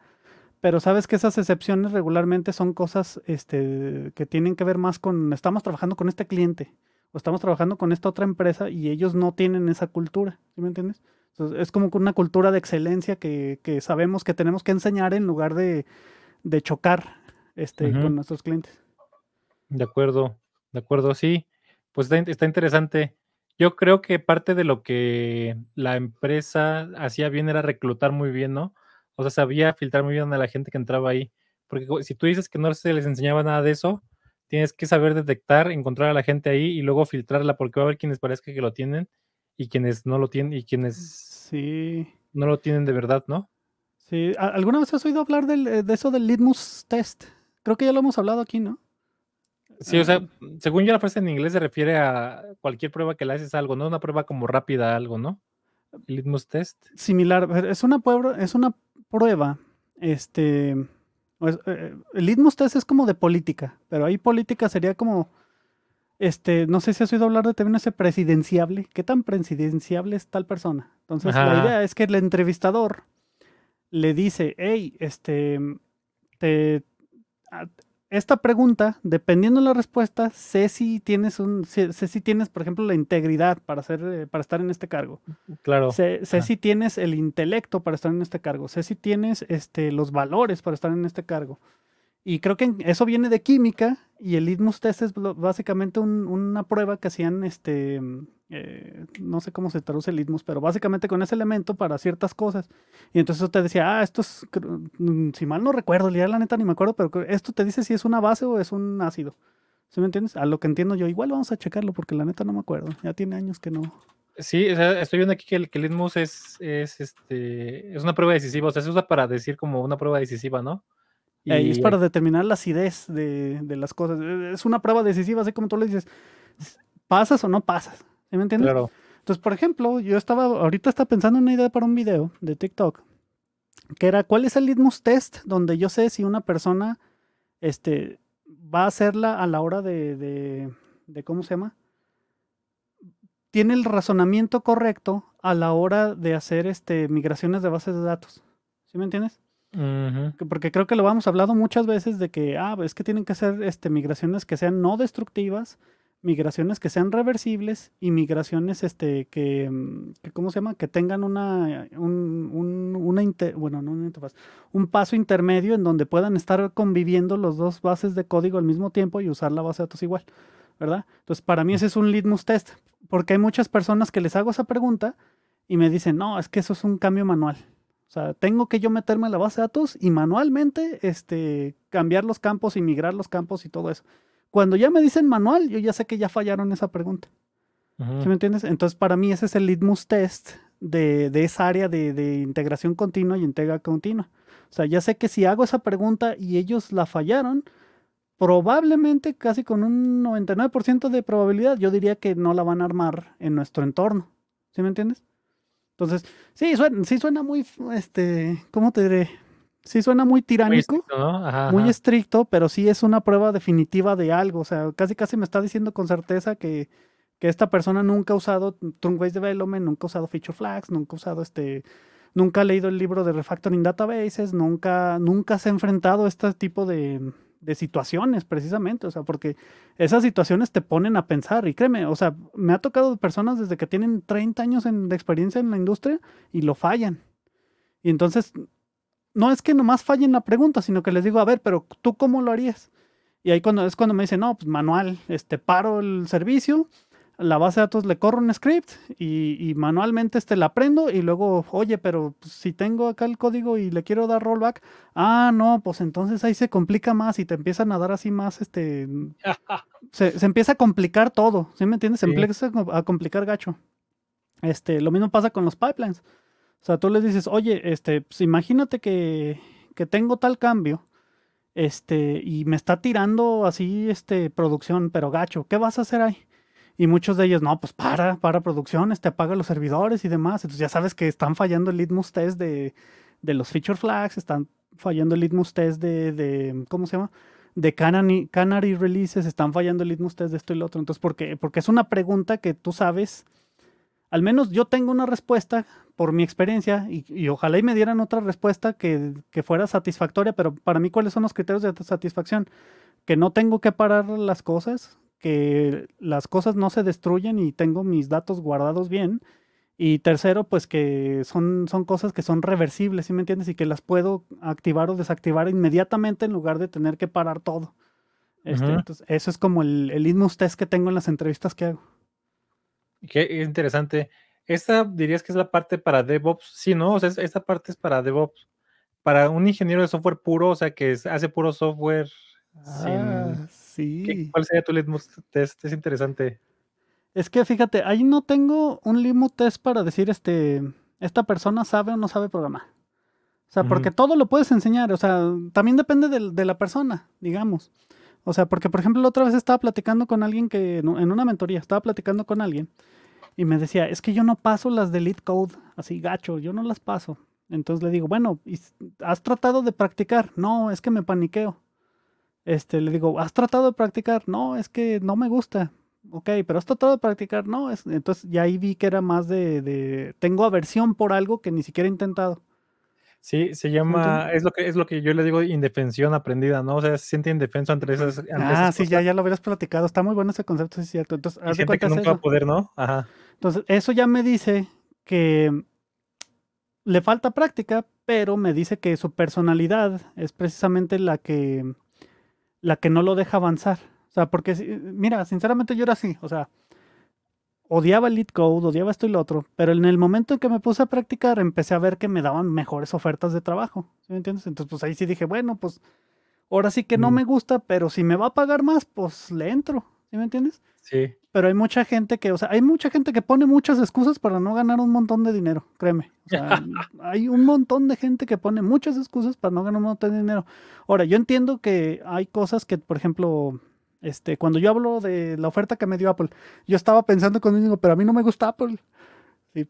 pero sabes que esas excepciones regularmente son cosas este, que tienen que ver más con estamos trabajando con este cliente o estamos trabajando con esta otra empresa y ellos no tienen esa cultura, ¿sí me entiendes? es como una cultura de excelencia que, sabemos que tenemos que enseñar en lugar de, chocar este, con nuestros clientes. De acuerdo, de acuerdo, sí. Pues está, está interesante. Yo creo que parte de lo que la empresa hacía bien era reclutar muy bien, ¿no? O sea, sabía filtrar muy bien a la gente que entraba ahí. Porque si tú dices que no se les enseñaba nada de eso, tienes que saber detectar, encontrar a la gente ahí y luego filtrarla, porque va a haber quienes parezca que lo tienen y quienes no lo tienen y quienes sí. no lo tienen de verdad, ¿no? Sí, ¿alguna vez has oído hablar del, eh, de eso del litmus test? Creo que ya lo hemos hablado aquí, ¿no? Sí, o sea, ah. según yo la frase en inglés se refiere a cualquier prueba que le haces algo, ¿no? Una prueba como rápida a algo, ¿no? Litmus test. Similar, es una, prueba, es una prueba, este... el eh, eh, litmus test es como de política, pero ahí política sería como este, no sé si has oído hablar de también ese presidenciable. ¿Qué tan presidenciable es tal persona? Entonces, la idea es que el entrevistador le dice, hey, este, te, esta pregunta, dependiendo de la respuesta, sé si tienes un, sé, si tienes, por ejemplo, la integridad para ser, eh, para estar en este cargo. Claro. Sé, sé si tienes el intelecto para estar en este cargo. Sé si tienes este, los valores para estar en este cargo. Y creo que eso viene de química y el litmus test es básicamente una prueba que hacían, este, eh, no sé cómo se traduce el litmus, pero básicamente con ese elemento para ciertas cosas. Y entonces eso te decía, ah, esto es, mm, si mal no recuerdo, ya la neta ni me acuerdo, pero esto te dice si es una base o es un ácido. ¿Sí me entiendes? A lo que entiendo yo, igual vamos a checarlo porque la neta no me acuerdo, ya tiene años que no, Sí, estoy viendo aquí que el, que el litmus es, es, este, es una prueba decisiva, o sea, se usa para decir como una prueba decisiva, ¿no? Eh, y, es para determinar la acidez de, las cosas. Eh, es una prueba decisiva, así como tú le dices, ¿pasas o no pasas? ¿Sí me entiendes? Entonces, por ejemplo, yo estaba, ahorita estaba pensando en una idea para un video de TikTok, que era, ¿cuál es el litmus test donde yo sé si una persona este, va a hacerla a la hora de, ¿cómo se llama? Tiene el razonamiento correcto a la hora de hacer este, migraciones de bases de datos. ¿Sí me entiendes? Porque creo que lo hemos hablado muchas veces de que, ah, es que tienen que ser este, migraciones que sean no destructivas, migraciones que sean reversibles y migraciones este, mm, que, ¿cómo se llama? Que tengan una, un, bueno, un paso intermedio en donde puedan estar conviviendo los dos bases de código al mismo tiempo y usar la base de datos igual, ¿verdad? Entonces, para mí ese es un litmus test, porque hay muchas personas que les hago esa pregunta y me dicen, no, es que eso es un cambio manual. O sea, tengo que yo meterme en la base de datos y manualmente este, cambiar los campos y migrar los campos y todo eso. Cuando ya me dicen manual, yo ya sé que ya fallaron esa pregunta. ¿Sí me entiendes? Entonces, para mí ese es el litmus test de, esa área de, de, integración continua y entrega continua. O sea, ya sé que si hago esa pregunta y ellos la fallaron, probablemente casi con un 99% de probabilidad, yo diría que no la van a armar en nuestro entorno. ¿Sí me entiendes? Entonces, sí, suena, suena muy, este, ¿cómo te diré? Sí suena muy tiránico, muy estricto, pero sí es una prueba definitiva de algo. O sea, casi casi me está diciendo con certeza que, esta persona nunca ha usado de Development, nunca ha usado Feature Flags, nunca ha usado este, nunca ha leído el libro de Refactoring Databases, nunca, nunca se ha enfrentado a este tipo de, de situaciones precisamente, o sea, porque esas situaciones te ponen a pensar y créeme, o sea, me ha tocado personas desde que tienen 30 años de experiencia en la industria y lo fallan. Y entonces, no es que nomás fallen la pregunta, sino que les digo, a ver, pero tú cómo lo harías. Y ahí cuando, es cuando me dicen, no, pues manual, este, paro el servicio, la base de datos le corro un script y, manualmente este la aprendo y luego, oye, pero pues, si tengo acá el código y le quiero dar rollback, ah, no, pues entonces ahí se complica más y te empiezan a dar así más, este, se, empieza a complicar todo, ¿sí me entiendes? Se empieza a complicar gacho. Este, lo mismo pasa con los pipelines. O sea, tú les dices, oye, este, pues, imagínate que, que tengo tal cambio este, y me está tirando así, este, producción, pero gacho, ¿qué vas a hacer ahí? y muchos de ellos, no, pues para, para producciones, te apaga los servidores y demás. Entonces ya sabes que están fallando el litmus test de, de los feature flags, están fallando el litmus test de, de ¿cómo se llama? De canary, canary releases, están fallando el litmus test de esto y lo otro. Entonces, ¿por qué? Porque es una pregunta que tú sabes, al menos yo tengo una respuesta por mi experiencia y, y ojalá y me dieran otra respuesta que, que fuera satisfactoria, pero para mí, ¿cuáles son los criterios de satisfacción? Que no tengo que parar las cosas, que las cosas no se destruyen y tengo mis datos guardados bien. Y tercero, pues que son, son cosas que son reversibles, ¿sí me entiendes? Y que las puedo activar o desactivar inmediatamente en lugar de tener que parar todo. Este, entonces, eso es como el, el litmus test que tengo en las entrevistas que hago. Qué interesante. Esta dirías que es la parte para DevOps. Sí, ¿no? O sea, esta parte es para DevOps. Para un ingeniero de software puro, o sea, que hace puro software Sí ¿Cuál sería tu litmus test? Es interesante. Es que fíjate, ahí no tengo un litmus test para decir este, esta persona sabe o no sabe programar. O sea, porque todo lo puedes enseñar. O sea, también depende de, la persona, digamos. O sea, porque por ejemplo, la otra vez estaba platicando con alguien que, en una mentoría, estaba platicando con alguien y me decía, es que yo no paso las de lead code, así gacho, yo no las paso. Entonces le digo, bueno, ¿has tratado de practicar? No, es que me paniqueo. Este, le digo, ¿has tratado de practicar? No, es que no me gusta. Ok, pero ¿has tratado de practicar? No, es... entonces ya ahí vi que era más de, de, tengo aversión por algo que ni siquiera he intentado. Sí, se llama, es lo que es lo que yo le digo indefensión aprendida, ¿no? O sea, se siente indefenso ante esas. ah, sí, ya, ya lo hubieras platicado. Está muy bueno ese concepto, sí es cierto. Entonces, que nunca va a poder, ¿no? Ajá. Entonces, eso ya me dice que le falta práctica, pero me dice que su personalidad es precisamente la que la que no lo deja avanzar. O sea, porque, mira, sinceramente yo era así, o sea, odiaba el lead code, odiaba esto y lo otro, pero en el momento en que me puse a practicar, empecé a ver que me daban mejores ofertas de trabajo, ¿sí me entiendes? Entonces, pues ahí sí dije, bueno, pues ahora sí que no me gusta, pero si me va a pagar más, pues le entro, ¿sí me entiendes? Sí. Pero hay mucha gente que, o sea, hay mucha gente que pone muchas excusas para no ganar un montón de dinero, créeme. O sea, hay un montón de gente que pone muchas excusas para no ganar un montón de dinero. Ahora, yo entiendo que hay cosas que, por ejemplo, este, cuando yo hablo de la oferta que me dio Apple, yo estaba pensando conmigo, pero a mí no me gusta Apple.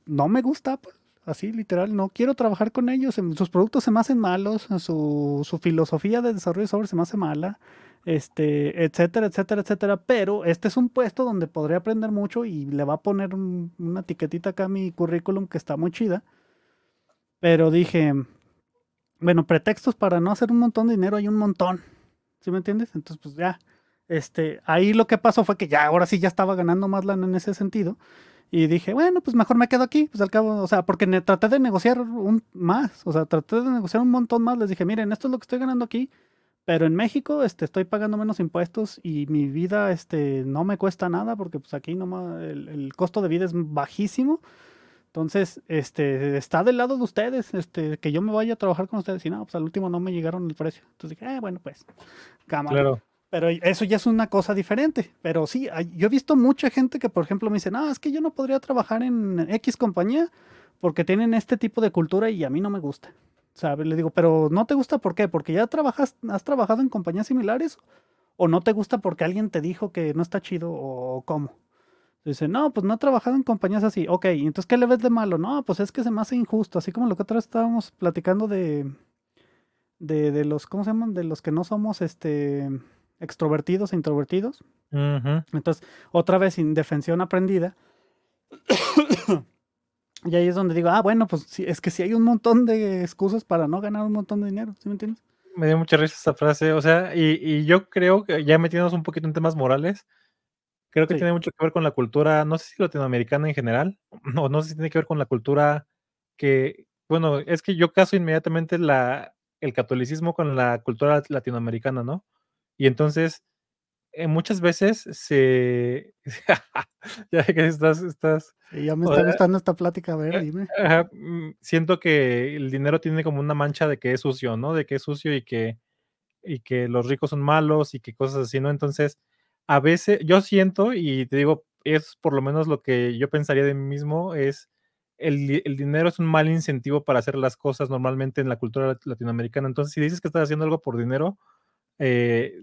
no me gusta Apple así literal, no quiero trabajar con ellos, sus productos se me hacen malos, su, su filosofía de desarrollo de software se me hace mala, este, etcétera, etcétera, etcétera. Pero este es un puesto donde podría aprender mucho y le va a poner una etiquetita acá a mi currículum que está muy chida. Pero dije, bueno, pretextos para no hacer un montón de dinero hay un montón. ¿Sí me entiendes? Entonces, pues ya. Este, ahí lo que pasó fue que ya, ahora sí ya estaba ganando más lana en ese sentido. Y dije, bueno, pues mejor me quedo aquí, pues al cabo, o sea, porque traté de negociar un más, o sea, traté de negociar un montón más. Les dije, miren, esto es lo que estoy ganando aquí, pero en México este, estoy pagando menos impuestos y mi vida este, no me cuesta nada porque pues, aquí nomás el, el costo de vida es bajísimo. Entonces, este, está del lado de ustedes, este, que yo me vaya a trabajar con ustedes. Y no, pues al último no me llegaron el precio. Entonces dije, ah, bueno, pues, cámara. Claro. Pero eso ya es una cosa diferente. Pero sí, yo he visto mucha gente que, por ejemplo, me dice, no, es que yo no podría trabajar en X compañía porque tienen este tipo de cultura y a mí no me gusta sea, Le digo, pero ¿no te gusta por qué? ¿Porque ya trabajas, has trabajado en compañías similares? ¿O no te gusta porque alguien te dijo que no está chido o cómo? Dice, no, pues no he trabajado en compañías así. Ok, entonces, ¿qué le ves de malo? No, pues es que se me hace injusto. Así como lo que otra vez estábamos platicando de, de, los, ¿cómo se llaman? De los que no somos, este, extrovertidos e introvertidos. Entonces, otra vez indefensión aprendida. Y ahí es donde digo, ah, bueno, pues es que si hay un montón de excusas para no ganar un montón de dinero, ¿sí me entiendes? Me dio mucha risa esa frase, o sea, y, y yo creo que ya metiéndonos un poquito en temas morales, creo que tiene mucho que ver con la cultura, no sé si latinoamericana en general, no, no sé si tiene que ver con la cultura que, bueno, es que yo caso inmediatamente la, el catolicismo con la cultura latinoamericana, ¿no? Y entonces eh, muchas veces se... ya que estás... estás ya me está gustando esta plática, a ver, eh, dime. Mm, siento que el dinero tiene como una mancha de que es sucio, ¿no? De que es sucio y que, y que los ricos son malos y que cosas así, ¿no? Entonces, a veces yo siento y te digo, es por lo menos lo que yo pensaría de mí mismo, es... El, el, dinero es un mal incentivo para hacer las cosas normalmente en la cultura latinoamericana. Entonces, si dices que estás haciendo algo por dinero, eh,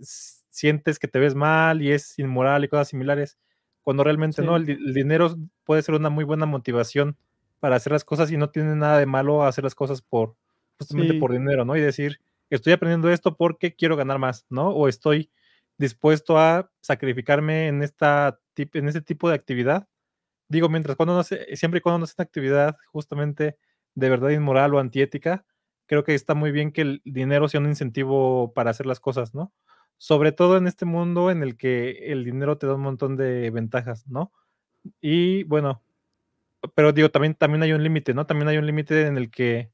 sientes que te ves mal y es inmoral y cosas similares, cuando realmente no, el, dinero puede ser una muy buena motivación para hacer las cosas y no tiene nada de malo hacer las cosas por justamente por dinero, ¿no? Y decir, estoy aprendiendo esto porque quiero ganar más, ¿no? O estoy dispuesto a sacrificarme en, esta, en este tipo de actividad. Digo, mientras cuando no se, siempre y cuando no sea una actividad justamente de verdad inmoral o antiética, creo que está muy bien que el dinero sea un incentivo para hacer las cosas, ¿no? sobre todo en este mundo en el que el dinero te da un montón de ventajas, ¿no? Y bueno, pero digo, también, también hay un límite, ¿no? También hay un límite en el que,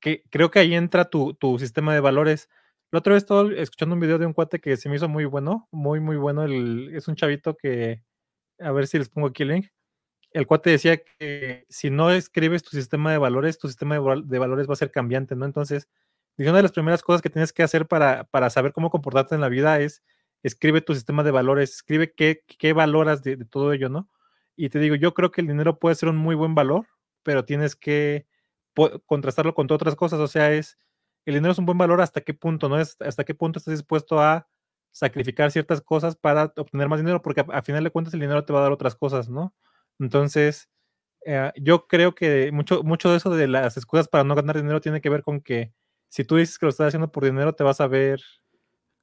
que creo que ahí entra tu, tu sistema de valores. La otra vez estaba escuchando un video de un cuate que se me hizo muy bueno, muy, muy bueno. El, es un chavito que, a ver si les pongo aquí el link. El cuate decía que si no escribes tu sistema de valores, tu sistema de, de valores va a ser cambiante, ¿no? Entonces, y una de las primeras cosas que tienes que hacer para, saber cómo comportarte en la vida es escribe tu sistema de valores, escribe qué, valoras de, todo ello, ¿no? Y te digo, yo creo que el dinero puede ser un muy buen valor, pero tienes que contrastarlo con otras cosas, o sea, es, el dinero es un buen valor hasta qué punto, ¿no? Es, hasta qué punto estás dispuesto a sacrificar ciertas cosas para obtener más dinero, porque a, final de cuentas el dinero te va a dar otras cosas, ¿no? Entonces, eh, yo creo que mucho, mucho de eso de las excusas para no ganar dinero tiene que ver con que si tú dices que lo estás haciendo por dinero, te vas a ver,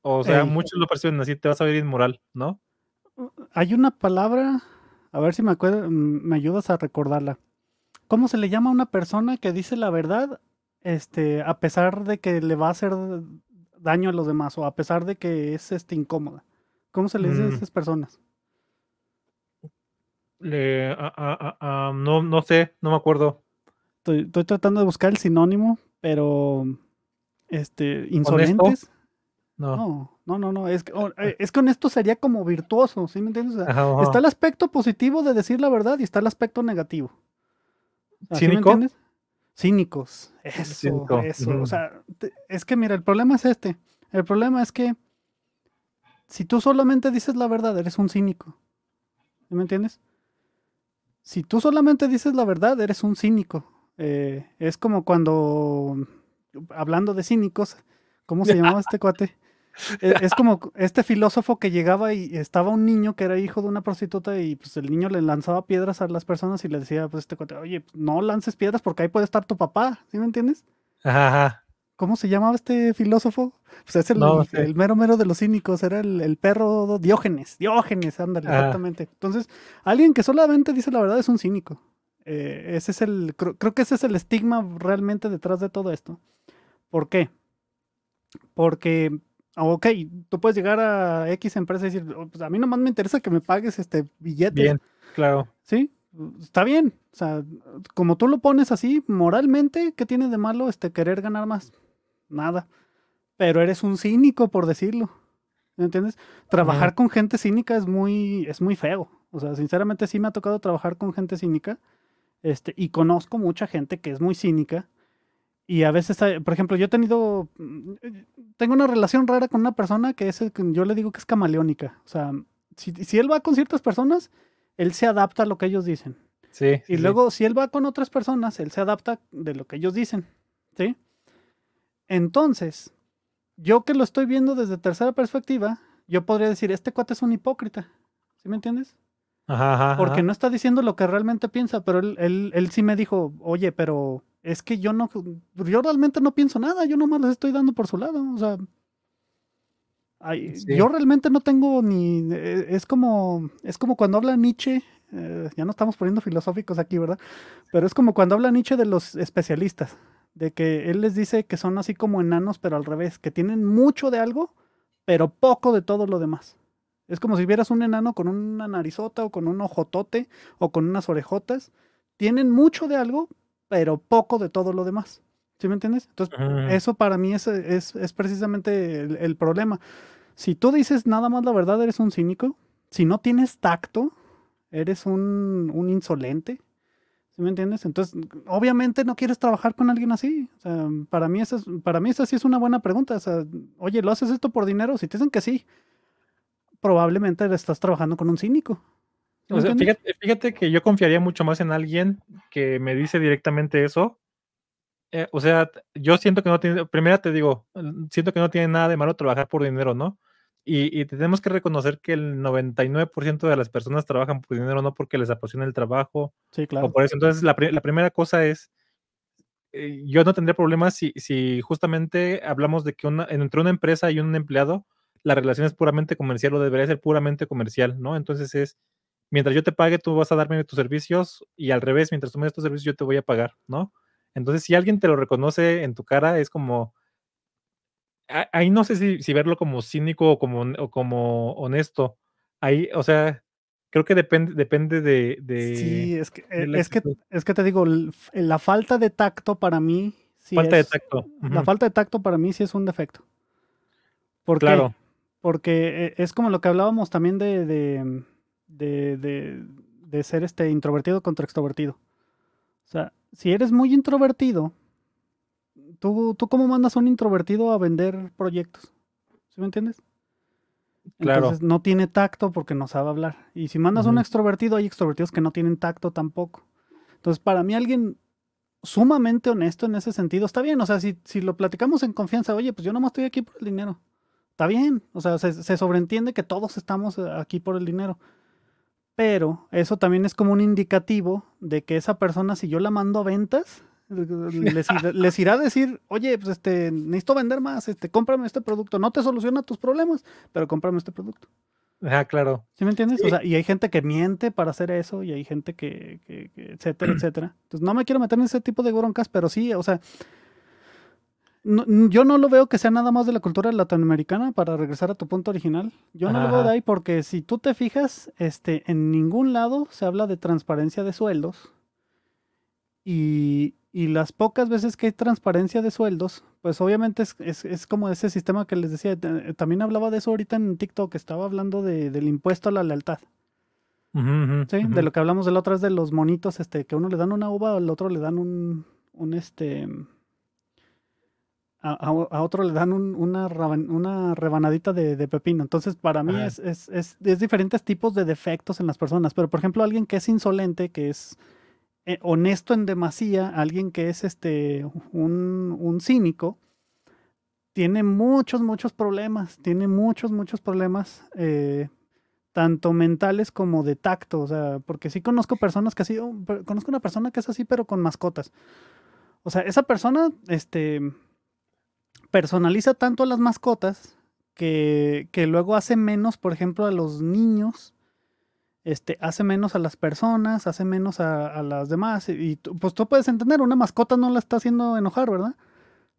o sea, muchos lo perciben así, te vas a ver inmoral, ¿no? Uh, hay una palabra, a ver si me, acuerdo, mm, me ayudas a recordarla. ¿Cómo se le llama a una persona que dice la verdad, este, a pesar de que le va a hacer daño a los demás o a pesar de que es este, incómoda? ¿Cómo se le dice a mm. esas personas? no, sé, no me acuerdo. estoy, tratando de buscar el sinónimo, pero este, insolentes. No. no. No, no, Es que, oh, eh, es honesto sería como virtuoso, ¿sí me entiendes? Está el aspecto positivo de decir la verdad y está el aspecto negativo. ¿Ah, ¿sí me entiendes? Cínicos. Eso, eso. O sea, es que mira, el problema es este. El problema es que si tú solamente dices la verdad, eres un cínico. ¿Sí me entiendes? Si tú solamente dices la verdad, eres un cínico. Eh, es como cuando hablando de cínicos, ¿cómo se llamaba este cuate? E, es, como este filósofo que llegaba y estaba un niño que era hijo de una prostituta y pues el niño le lanzaba piedras a las personas y le decía, pues este cuate, oye, pues, no lances piedras porque ahí puede estar tu papá, ¿sí me entiendes? Ajá. ¿Cómo se llamaba este filósofo? Pues es el, mero mero de los cínicos, era el, perro Diógenes, Diógenes, ándale, exactamente. Entonces, alguien que solamente dice la verdad es un cínico. Eh, ese es el, creo que ese es el estigma realmente detrás de todo esto. ¿Por qué? Porque, ok, tú puedes llegar a X empresa y decir, oh, pues a mí nomás me interesa que me pagues este billete. Bien, claro. Sí, está bien. O sea, como tú lo pones así, moralmente, ¿qué tiene de malo este querer ganar más? Nada. Pero eres un cínico, por decirlo. ¿Me entiendes? Trabajar con gente cínica es muy, es muy feo. O sea, sinceramente sí me ha tocado trabajar con gente cínica. Este, y conozco mucha gente que es muy cínica y a veces, por ejemplo, yo he tenido, tengo una relación rara con una persona que es, yo le digo que es camaleónica. O sea, si, él va con ciertas personas, él se adapta a lo que ellos dicen. Sí. Y luego, si él va con otras personas, él se adapta de lo que ellos dicen. ¿Sí? Entonces, yo que lo estoy viendo desde tercera perspectiva, yo podría decir, este cuate es un hipócrita. ¿Sí me entiendes? Ajá, Porque no está diciendo lo que realmente piensa, pero él, él, él sí me dijo, oye, pero es que yo no, yo realmente no pienso nada, yo nomás les estoy dando por su lado, o sea, yo realmente no tengo ni, es como, es como cuando habla Nietzsche, eh, ya no estamos poniendo filosóficos aquí, ¿verdad? Pero es como cuando habla Nietzsche de los especialistas, de que él les dice que son así como enanos, pero al revés, que tienen mucho de algo, pero poco de todo lo demás. Es como si vieras un enano con una narizota o con un ojotote o con unas orejotas. Tienen mucho de algo, pero poco de todo lo demás. ¿Sí me entiendes? Entonces, eso para mí es, es, es precisamente el, problema. Si tú dices nada más la verdad, eres un cínico. Si no tienes tacto, eres un, insolente. ¿Sí me entiendes? Entonces, obviamente no quieres trabajar con alguien así. para mí eso para mí esa sí es una buena pregunta. O sea, oye, ¿lo haces esto por dinero? Si te dicen que sí, probablemente estás trabajando con un cínico fíjate, que yo confiaría mucho más en alguien que me dice directamente eso. Eh, o sea, yo siento que no tiene, primero te digo, siento que no tiene nada de malo trabajar por dinero, ¿no? Y, y tenemos que reconocer que el 99% de las personas trabajan por dinero, no porque les apasiona el trabajo. Sí, claro. por eso. Entonces, la, primera cosa es, eh, yo no tendría problemas si, si justamente hablamos de que entre una empresa y un empleado, la relación es puramente comercial o debería ser puramente comercial, ¿no? Entonces es mientras yo te pague, tú vas a darme tus servicios y al revés, mientras tú me das tus servicios, yo te voy a pagar, ¿no? Entonces, si alguien te lo reconoce en tu cara, es como, ahí no sé si, verlo como cínico o como, como honesto. Ahí, o sea, creo que depende, depende de, Sí, es que, eh, es, que, es que te digo, eh, la falta de tacto para mí... Sí falta de tacto. La falta de tacto para mí sí es un defecto. Porque, claro. Porque eh, es como lo que hablábamos también de de, ser este introvertido contra extrovertido. O sea, si eres muy introvertido, ¿tú, tú cómo mandas a un introvertido a vender proyectos? ¿Sí me entiendes? Claro. Entonces no tiene tacto porque no sabe hablar. Y si mandas a un extrovertido, hay extrovertidos que no tienen tacto tampoco. Entonces, para mí, alguien sumamente honesto en ese sentido está bien. O sea, si, si lo platicamos en confianza, oye, pues yo nomás estoy aquí por el dinero. Está bien. O sea, se, se sobreentiende que todos estamos eh, aquí por el dinero. Pero eso también es como un indicativo de que esa persona, si yo la mando a ventas, les, irá a decir, oye, pues este, necesito vender más, este, cómprame este producto. No te soluciona tus problemas, pero cómprame este producto. Ah, claro. ¿Sí me entiendes? O sea, y hay gente que miente para hacer eso, y hay gente que, que etcétera, etcétera. Entonces, no me quiero meter en ese tipo de broncas, pero sí, o sea, yo no lo veo que sea nada más de la cultura latinoamericana para regresar a tu punto original. Yo no lo veo de ahí porque si tú te fijas, este, en ningún lado se habla de transparencia de sueldos. Y, las pocas veces que hay transparencia de sueldos, pues obviamente es, como ese sistema que les decía. Eh, eh, también hablaba de eso ahorita en TikTok, estaba hablando del impuesto a la lealtad. sí, de lo que hablamos de la otra es de los monitos, este, que uno le dan una uva, al otro le dan un, un este, a, otro le dan una, una, rebanadita de, pepino. Entonces, para mí es, diferentes tipos de defectos en las personas. Pero, por ejemplo, alguien que es insolente, que es eh, honesto en demasía, alguien que es este, un, cínico, tiene muchos, muchos problemas. Tiene muchos, muchos problemas. Eh, tanto mentales como de tacto, o sea, porque sí conozco personas que ha oh, sido... conozco una persona que es así, pero con mascotas. O sea, esa persona, este, personaliza tanto a las mascotas que, luego hace menos, por ejemplo, a los niños, este, hace menos a las personas, hace menos a, las demás. Y, pues tú puedes entender, una mascota no la está haciendo enojar, ¿verdad?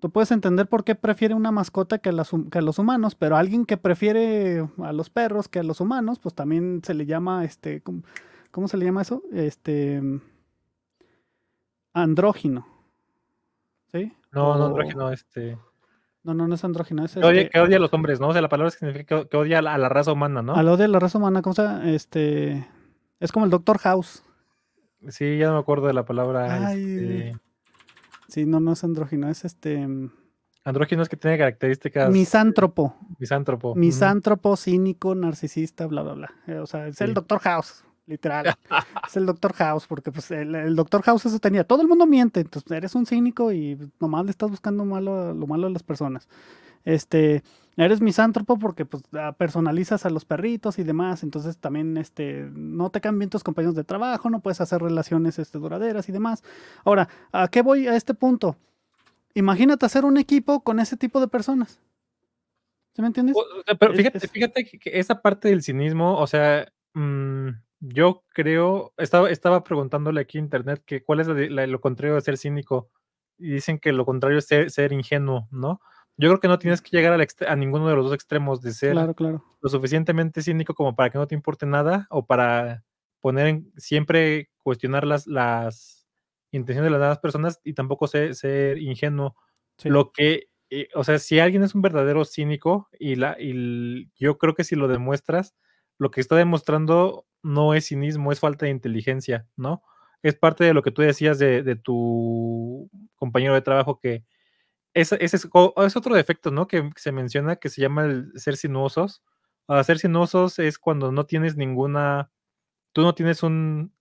Tú puedes entender por qué prefiere una mascota que a, los humanos, pero alguien que prefiere a los perros que a los humanos, pues también se le llama, este, ¿cómo, se le llama eso? Este, andrógino. ¿Sí? No, no, andrógino, este... No, no, no es andrógino. Es que, odia, este a los hombres, ¿no? O sea, la palabra significa que, odia a la, raza humana, ¿no? Al odio a la raza humana, ¿cómo se Este. Es como el Doctor House. Sí, ya no me acuerdo de la palabra. este... Sí, no, no es andrógino, es este. Mm, andrógino es que tiene características. Misántropo. Misántropo. Misántropo, cínico, narcisista, bla, bla, bla. Eh, o sea, es el Doctor House literal. es el Dr. House, porque pues el, Dr. House eso tenía. Todo el mundo miente, entonces eres un cínico y nomás le estás buscando malo, lo malo a las personas. Este, eres misántropo porque pues ah, personalizas a los perritos y demás, entonces también este, no te cambian tus compañeros de trabajo, no puedes hacer relaciones este, duraderas y demás. Ahora, ¿a qué voy a este punto? Imagínate hacer un equipo con ese tipo de personas. ¿Se me entiendes? pero fíjate, fíjate que esa parte del cinismo, o sea, mm, yo creo, estaba, estaba preguntándole aquí a internet que cuál es lo contrario de ser cínico. Y dicen que lo contrario es ser, ingenuo, ¿no? Yo creo que no tienes que llegar a, a ninguno de los dos extremos de ser lo suficientemente cínico como para que no te importe nada o para poner siempre cuestionar las, las intenciones de las demás personas y tampoco ser, ingenuo. Lo que, eh, o sea, si alguien es un verdadero cínico y, la, y yo creo que si lo demuestras, lo que está demostrando no es cinismo, es falta de inteligencia, ¿no? Es parte de lo que tú decías de, tu compañero de trabajo que es, es, otro defecto, ¿no? Que se menciona que se llama el ser sinuosos. Ah, ser sinuosos es cuando no tienes ninguna. Tú no tienes un.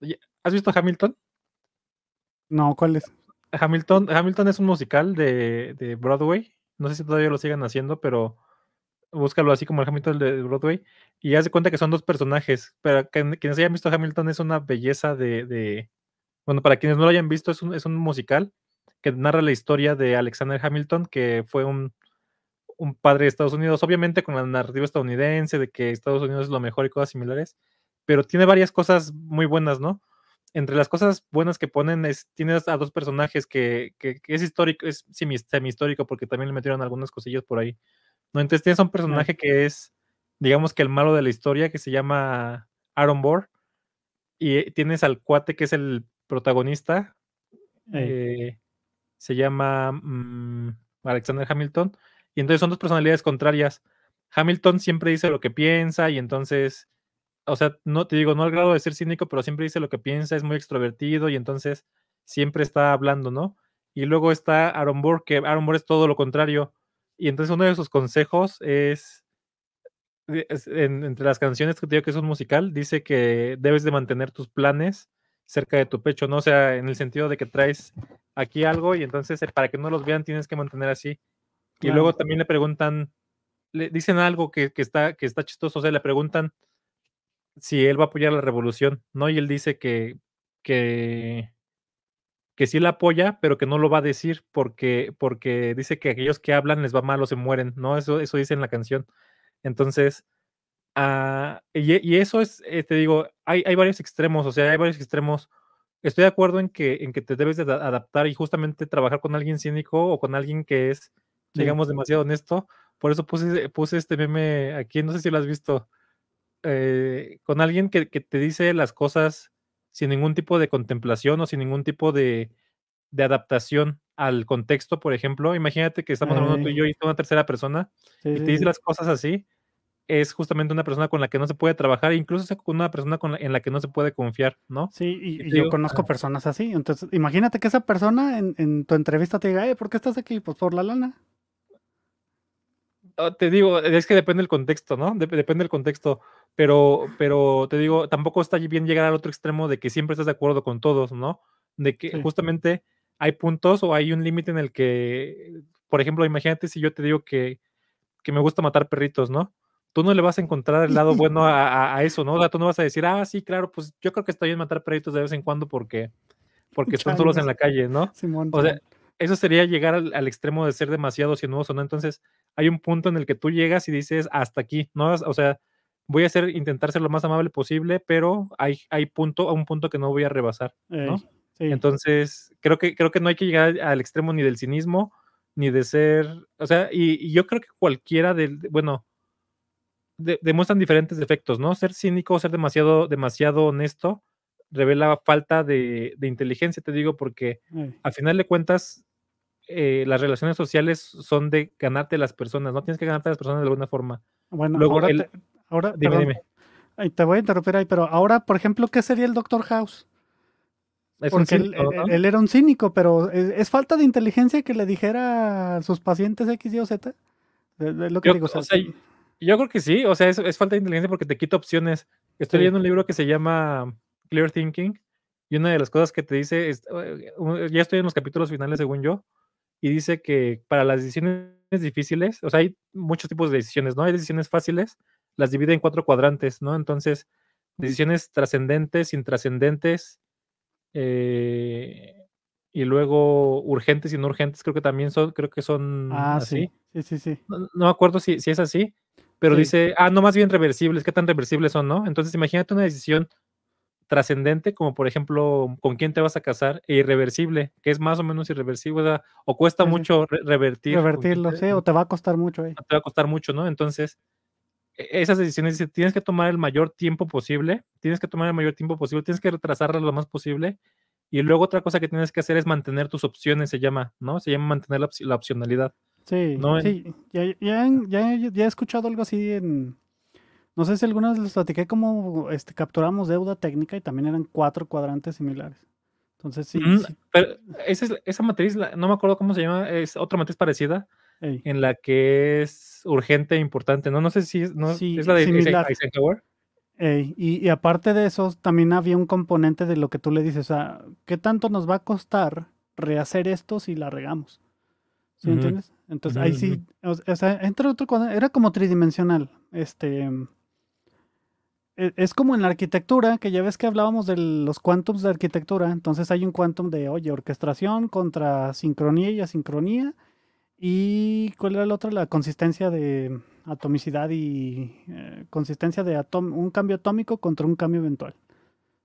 ¿Has visto Hamilton? No, ¿cuál es? Hamilton, Hamilton es un musical de, de Broadway. No sé si todavía lo siguen haciendo, pero búscalo así como el Hamilton de Broadway, y haz de cuenta que son dos personajes. Para quienes hayan visto Hamilton es una belleza de, bueno, para quienes no lo hayan visto es un, musical que narra la historia de Alexander Hamilton, que fue un, padre de Estados Unidos, obviamente con la narrativa estadounidense de que Estados Unidos es lo mejor y cosas similares, pero tiene varias cosas muy buenas, ¿no? Entre las cosas buenas que ponen es, tienes a dos personajes que, es histórico, es semi-histórico porque también le metieron algunas cosillas por ahí ¿no? Entonces tienes un personaje que es, digamos que el malo de la historia, que se llama Aaron Bohr, y eh, tienes al cuate que es el protagonista, eh, se llama mm, Alexander Hamilton, y entonces son dos personalidades contrarias. Hamilton siempre dice lo que piensa y entonces, o sea, no te digo, no al grado de ser cínico, pero siempre dice lo que piensa, es muy extrovertido y entonces siempre está hablando, ¿no? Y luego está Aaron Burr, que Aaron Burr es todo lo contrario. Y entonces uno de sus consejos es, entre las canciones que te digo que es un musical, dice que debes de mantener tus planes cerca de tu pecho, ¿no? O sea, en el sentido de que traes aquí algo y entonces para que no los vean tienes que mantener así. Y luego también le preguntan, le dicen algo que, está, que está chistoso, o sea, le preguntan si él va a apoyar la revolución, ¿no? Y él dice que, que que sí la apoya, pero que no lo va a decir porque, porque dice que aquellos que hablan les va mal o se mueren, ¿no? Eso, eso dice en la canción. Entonces, ah, y, eso es, eh, te digo, hay, hay, varios extremos, o sea, hay varios extremos. Estoy de acuerdo en que, en que te debes de adaptar y justamente trabajar con alguien cínico o con alguien que es, digamos, demasiado honesto. Por eso puse, puse este meme aquí, no sé si lo has visto, eh, con alguien que, que te dice las cosas sin ningún tipo de contemplación o sin ningún tipo de, adaptación al contexto, por ejemplo. Imagínate que estamos hablando tú y yo y una tercera persona y te dice las cosas así. Es justamente una persona con la que no se puede trabajar, incluso con una persona en la que no se puede confiar, ¿no? Sí, y, yo conozco ah. personas así. Entonces, imagínate que esa persona en, en tu entrevista te diga, eh, ¿por qué estás aquí? Pues por la lana. Ah, te digo, es que depende del contexto, ¿no? depende del contexto, pero, pero te digo, tampoco está bien llegar al otro extremo de que siempre estás de acuerdo con todos, ¿no? De que justamente hay puntos o hay un límite en el que, por ejemplo, imagínate si yo te digo que, me gusta matar perritos, ¿no? Tú no le vas a encontrar el lado bueno a, eso, ¿no? O sea, tú no vas a decir, ah, sí, claro, pues yo creo que está bien matar perritos de vez en cuando porque, porque están solos en la calle, ¿no? Simón, o sea, eso sería llegar al, al, extremo de ser demasiado sinuoso, ¿no? Entonces, hay un punto en el que tú llegas y dices, hasta aquí, ¿no? O sea, voy a hacer, intentar ser lo más amable posible, pero hay, hay punto, un punto que no voy a rebasar, ¿no? Entonces, creo que, creo que no hay que llegar al extremo ni del cinismo, ni de ser, o sea, y, yo creo que cualquiera del, bueno, demuestran diferentes defectos, ¿no? Ser cínico, ser demasiado, demasiado honesto, revela falta de, inteligencia, te digo, porque al final de cuentas, eh, las relaciones sociales son de ganarte las personas, no tienes que ganarte las personas de alguna forma. Bueno, ahora, dime, te voy a interrumpir ahí, pero ahora, por ejemplo, ¿qué sería el Dr. House? Porque eh, él, era un cínico, pero es, falta de inteligencia que le dijera a sus pacientes X, Y o Z. lo que yo, digo. yo creo que sí, o sea, es, falta de inteligencia porque te quita opciones. Estoy leyendo un libro que se llama Clear Thinking y una de las cosas que te dice, es, eh, ya estoy en los capítulos finales según yo, y dice que para las decisiones difíciles, o sea, hay muchos tipos de decisiones, ¿no? Hay decisiones fáciles, las divide en cuatro cuadrantes, ¿no? Entonces, decisiones trascendentes, intrascendentes, eh, y luego urgentes y no urgentes, creo que también son, creo que son ah, así. Sí, sí, sí. No, me acuerdo si, si es así, pero dice, ah, no, más bien reversibles, qué tan reversibles son, ¿no? Entonces, imagínate una decisión trascendente, como por ejemplo, con quién te vas a casar, e irreversible, que es más o menos irreversible, o, cuesta mucho revertir. Revertirlo, sí, o te va a costar mucho. Eh. Te va a costar mucho, ¿no? Entonces, e, esas decisiones tienes que tomar el mayor tiempo posible, tienes que tomar el mayor tiempo posible, tienes que retrasarlas lo más posible. Y luego otra cosa que tienes que hacer es mantener tus opciones, se llama, ¿no? Se llama mantener la, opcionalidad. Sí, sí. ya he escuchado algo así en, no sé si algunas les platiqué cómo este, capturamos deuda técnica y también eran cuatro cuadrantes similares. Entonces sí. Mm, esa, matriz, no me acuerdo cómo se llama, es otra matriz parecida en la que es urgente e importante. No, no sé si es, la de Eisenhower. y, aparte de eso, también había un componente de lo que tú le dices, o sea, ¿qué tanto nos va a costar rehacer esto si la regamos? ¿Sí entiendes? Entonces ahí sí, o sea, era como tridimensional, este, e, es como en la arquitectura, que ya ves que hablábamos de los quantum de arquitectura, entonces hay un quantum de, oye, orquestación contra sincronía y asincronía, y cuál era el otro, la consistencia de atomicidad y eh, consistencia de un cambio atómico contra un cambio eventual.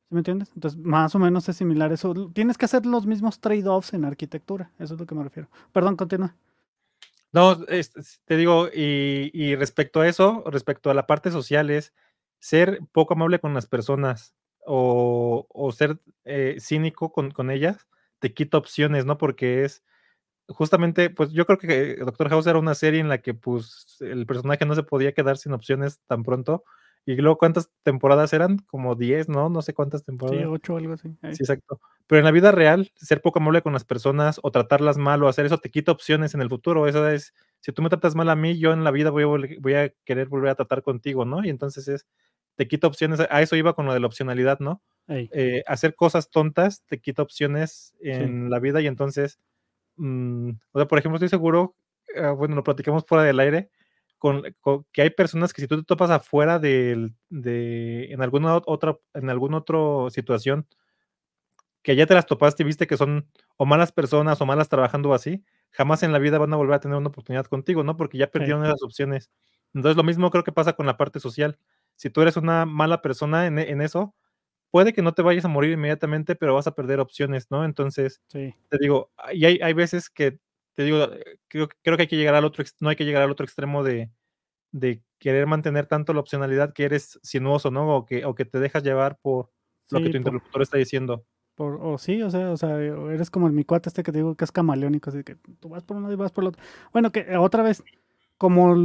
¿Se me entiendes? Entonces, más o menos es similar eso. Tienes que hacer los mismos trade-offs en arquitectura, eso es lo que me refiero. Perdón, continúa. No, te digo, y, y respecto a eso, respecto a la parte sociales, ser poco amable con las personas o, ser eh, cínico con, con, ellas te quita opciones, ¿no? Porque es justamente, pues yo creo que Doctor House era una serie en la que pues el personaje no se podía quedar sin opciones tan pronto. Y luego, ¿cuántas temporadas eran? Como 10, ¿no? No sé cuántas temporadas. Sí, 8 o algo así. Sí, exacto. Pero en la vida real, ser poco amable con las personas o tratarlas mal o hacer eso te quita opciones en el futuro. Esa es, si tú me tratas mal a mí, yo en la vida voy a, voy a querer volver a tratar contigo, ¿no? Y entonces es, te quita opciones. A eso iba con lo de la opcionalidad, ¿no? Eh, hacer cosas tontas te quita opciones en la vida y entonces, mm, o sea, por ejemplo, estoy seguro, ah, bueno, lo platicamos fuera del aire, con, que hay personas que si tú te topas afuera del, de, en alguna otra, en alguna otra situación, que ya te las topaste y viste que son o malas personas o malas trabajando así, jamás en la vida van a volver a tener una oportunidad contigo, ¿no? Porque ya perdieron esas opciones. Entonces, lo mismo creo que pasa con la parte social si tú eres una mala persona en, eso, puede que no te vayas a morir inmediatamente, pero vas a perder opciones, ¿no? Entonces, te digo, y hay, hay, veces que, te digo, creo, creo, que hay que llegar al otro, no hay que llegar al otro extremo de, de querer mantener tanto la opcionalidad que eres sinuoso, ¿no? O que, que te dejas llevar por lo que tu interlocutor está diciendo. o sí, o sea, eres como el mi cuate este que te digo que es camaleónico, así que tú vas por uno y vas por el otro. Bueno, que otra vez, como,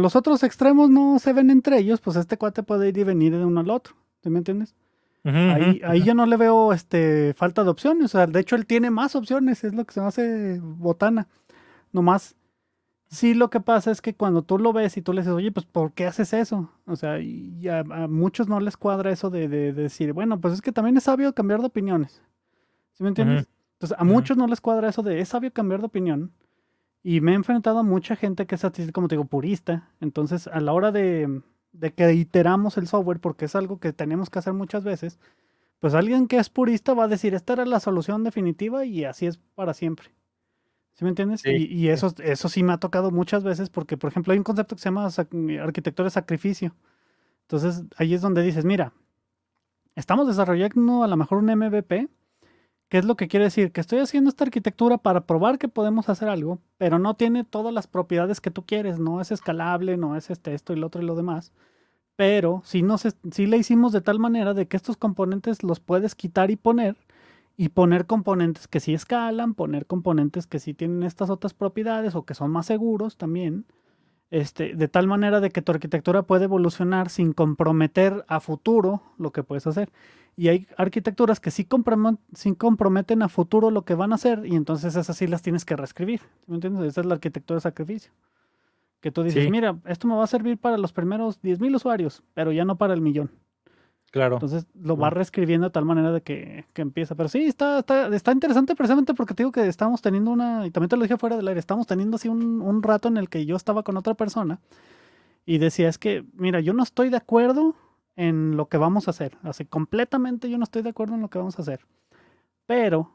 los otros extremos no se ven entre ellos, pues este cuate puede ir y venir de uno al otro. ¿Sí me entiendes? ahí, yo no le veo este, falta de opciones. O sea, de hecho, él tiene más opciones, es lo que se me hace botana. Nomás, sí lo que pasa es que cuando tú lo ves y tú le dices, oye, pues ¿por qué haces eso? O sea, a, muchos no les cuadra eso de, decir, bueno, pues es que también es sabio cambiar de opiniones. ¿Sí me entiendes? Entonces, a muchos no les cuadra eso de es sabio cambiar de opinión y me he enfrentado a mucha gente que es así, como te digo, purista. Entonces, a la hora de, de que iteramos el software, porque es algo que tenemos que hacer muchas veces, pues alguien que es purista va a decir, esta era la solución definitiva y así es para siempre. ¿Sí me entiendes? y, eso, eso sí me ha tocado muchas veces porque, por ejemplo, hay un concepto que se llama arquitectura de sacrificio. Entonces, ahí es donde dices, mira, estamos desarrollando a lo mejor un MVP ¿Qué es lo que quiere decir? Que estoy haciendo esta arquitectura para probar que podemos hacer algo, pero no tiene todas las propiedades que tú quieres, no es escalable, no es este, esto y lo otro y lo demás. Pero si, si le hicimos de tal manera de que estos componentes los puedes quitar y poner, y poner componentes que sí escalan, poner componentes que sí tienen estas otras propiedades o que son más seguros también. Este, de tal manera de que tu arquitectura puede evolucionar sin comprometer a futuro lo que puedes hacer. Y hay arquitecturas que sí, comprometen a futuro lo que van a hacer y entonces esas sí las tienes que reescribir. ¿Me entiendes? Esa es la arquitectura de sacrificio. Que tú dices, mira, esto me va a servir para los primeros 10.000 usuarios, pero ya no para el millón. Claro. Entonces lo va reescribiendo de tal manera de que, que empieza. Pero sí, está, está, está, interesante precisamente porque te digo que estamos teniendo una, y también te lo dije fuera del aire, estamos teniendo así un, rato en el que yo estaba con otra persona y decía, es que, mira, yo no estoy de acuerdo en lo que vamos a hacer. Así, completamente yo no estoy de acuerdo en lo que vamos a hacer. Pero,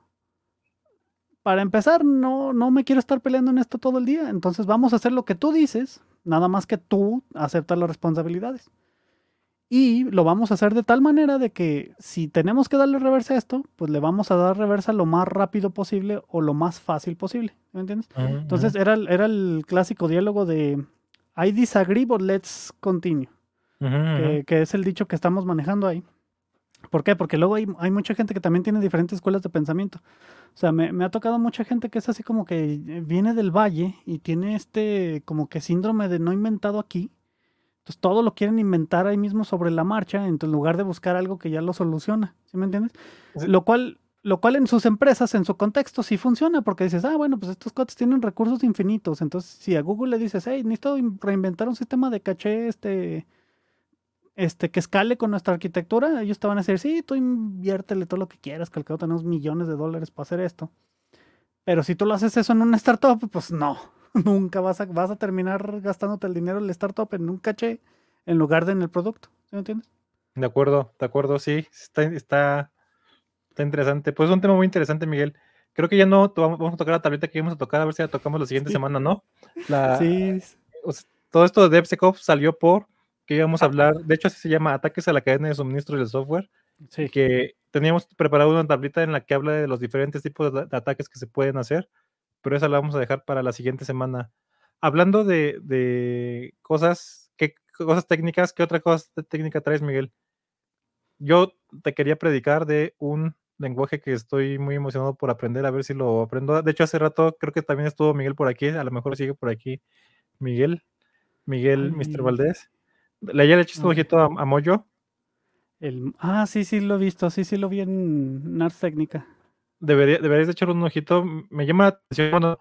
para empezar, no, no me quiero estar peleando en esto todo el día. Entonces vamos a hacer lo que tú dices, nada más que tú aceptas las responsabilidades. Y lo vamos a hacer de tal manera de que si tenemos que darle reversa a esto, pues le vamos a dar reversa lo más rápido posible o lo más fácil posible. entiendes? Ah, Entonces era, era el clásico diálogo de I disagree, but let's continue. que, es el dicho que estamos manejando ahí. ¿Por qué? Porque luego hay, hay mucha gente que también tiene diferentes escuelas de pensamiento. O sea, me, me, ha tocado mucha gente que es así como que viene del valle y tiene este como que síndrome de no inventado aquí entonces todo lo quieren inventar ahí mismo sobre la marcha, en lugar de buscar algo que ya lo soluciona, ¿sí me entiendes? Lo cual lo cual en sus empresas, en su contexto, sí funciona, porque dices, ah, bueno, pues estos cuates tienen recursos infinitos. Entonces, si a Google le dices, hey, necesito reinventar un sistema de caché este, este, que escale con nuestra arquitectura, ellos te van a decir, sí, tú inviértele todo lo que quieras, que al cabo tenemos millones de dólares para hacer esto. Pero si tú lo haces eso en una startup, pues no, nunca vas a, vas a terminar gastándote el dinero el startup en un caché en lugar de en el producto. entiendes? De acuerdo, de acuerdo, sí. Está, está, interesante. Pues es un tema muy interesante, Miguel. Creo que ya no vamos a tocar la tableta que íbamos a tocar, a ver si la tocamos la siguiente semana, ¿no? sí. todo esto de DevSecOps salió por que íbamos a ah. hablar, de hecho así se llama ataques a la cadena de suministro del software, que teníamos preparado una tablita en la que habla de los diferentes tipos de, ataques que se pueden hacer pero esa la vamos a dejar para la siguiente semana. Hablando de, cosas, ¿qué cosas técnicas? ¿Qué otra cosa técnica traes, Miguel? Yo te quería predicar de un lenguaje que estoy muy emocionado por aprender, a ver si lo aprendo. De hecho, hace rato creo que también estuvo Miguel por aquí, a lo mejor sigue por aquí Miguel, Miguel, Mr. Valdés. ¿Le ya le un ojito a, Moyo? El, ah, sí, sí, lo he visto, sí, sí, lo vi en Nars Técnica deberías de un ojito. Me llama la atención, bueno,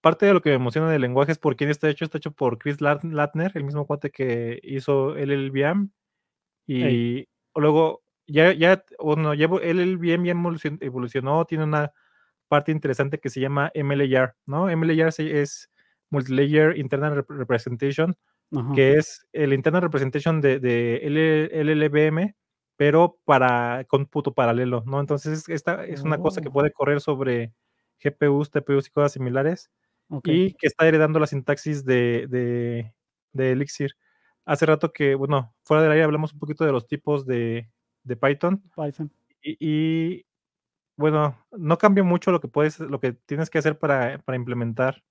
parte de lo que me emociona del lenguaje es por quién está hecho. Está hecho por Chris Latner, el mismo cuate que hizo LLVM. Y luego, ya, ya, bueno, ya LLVM ya evolucionó, tiene una parte interesante que se llama MLR ¿no? MLR es Multilayer Internal Representation, que es el Internal Representation de, de LLVM pero para cómputo paralelo, ¿no? Entonces, esta es una cosa que oh. puede correr sobre GPUs, TPUs y cosas similares, y que está heredando la sintaxis de, Elixir. Hace rato que, bueno, fuera del aire hablamos un poquito de los tipos de, Python. Python. Y, bueno, no cambia mucho lo que puedes, lo que tienes que hacer para, implementar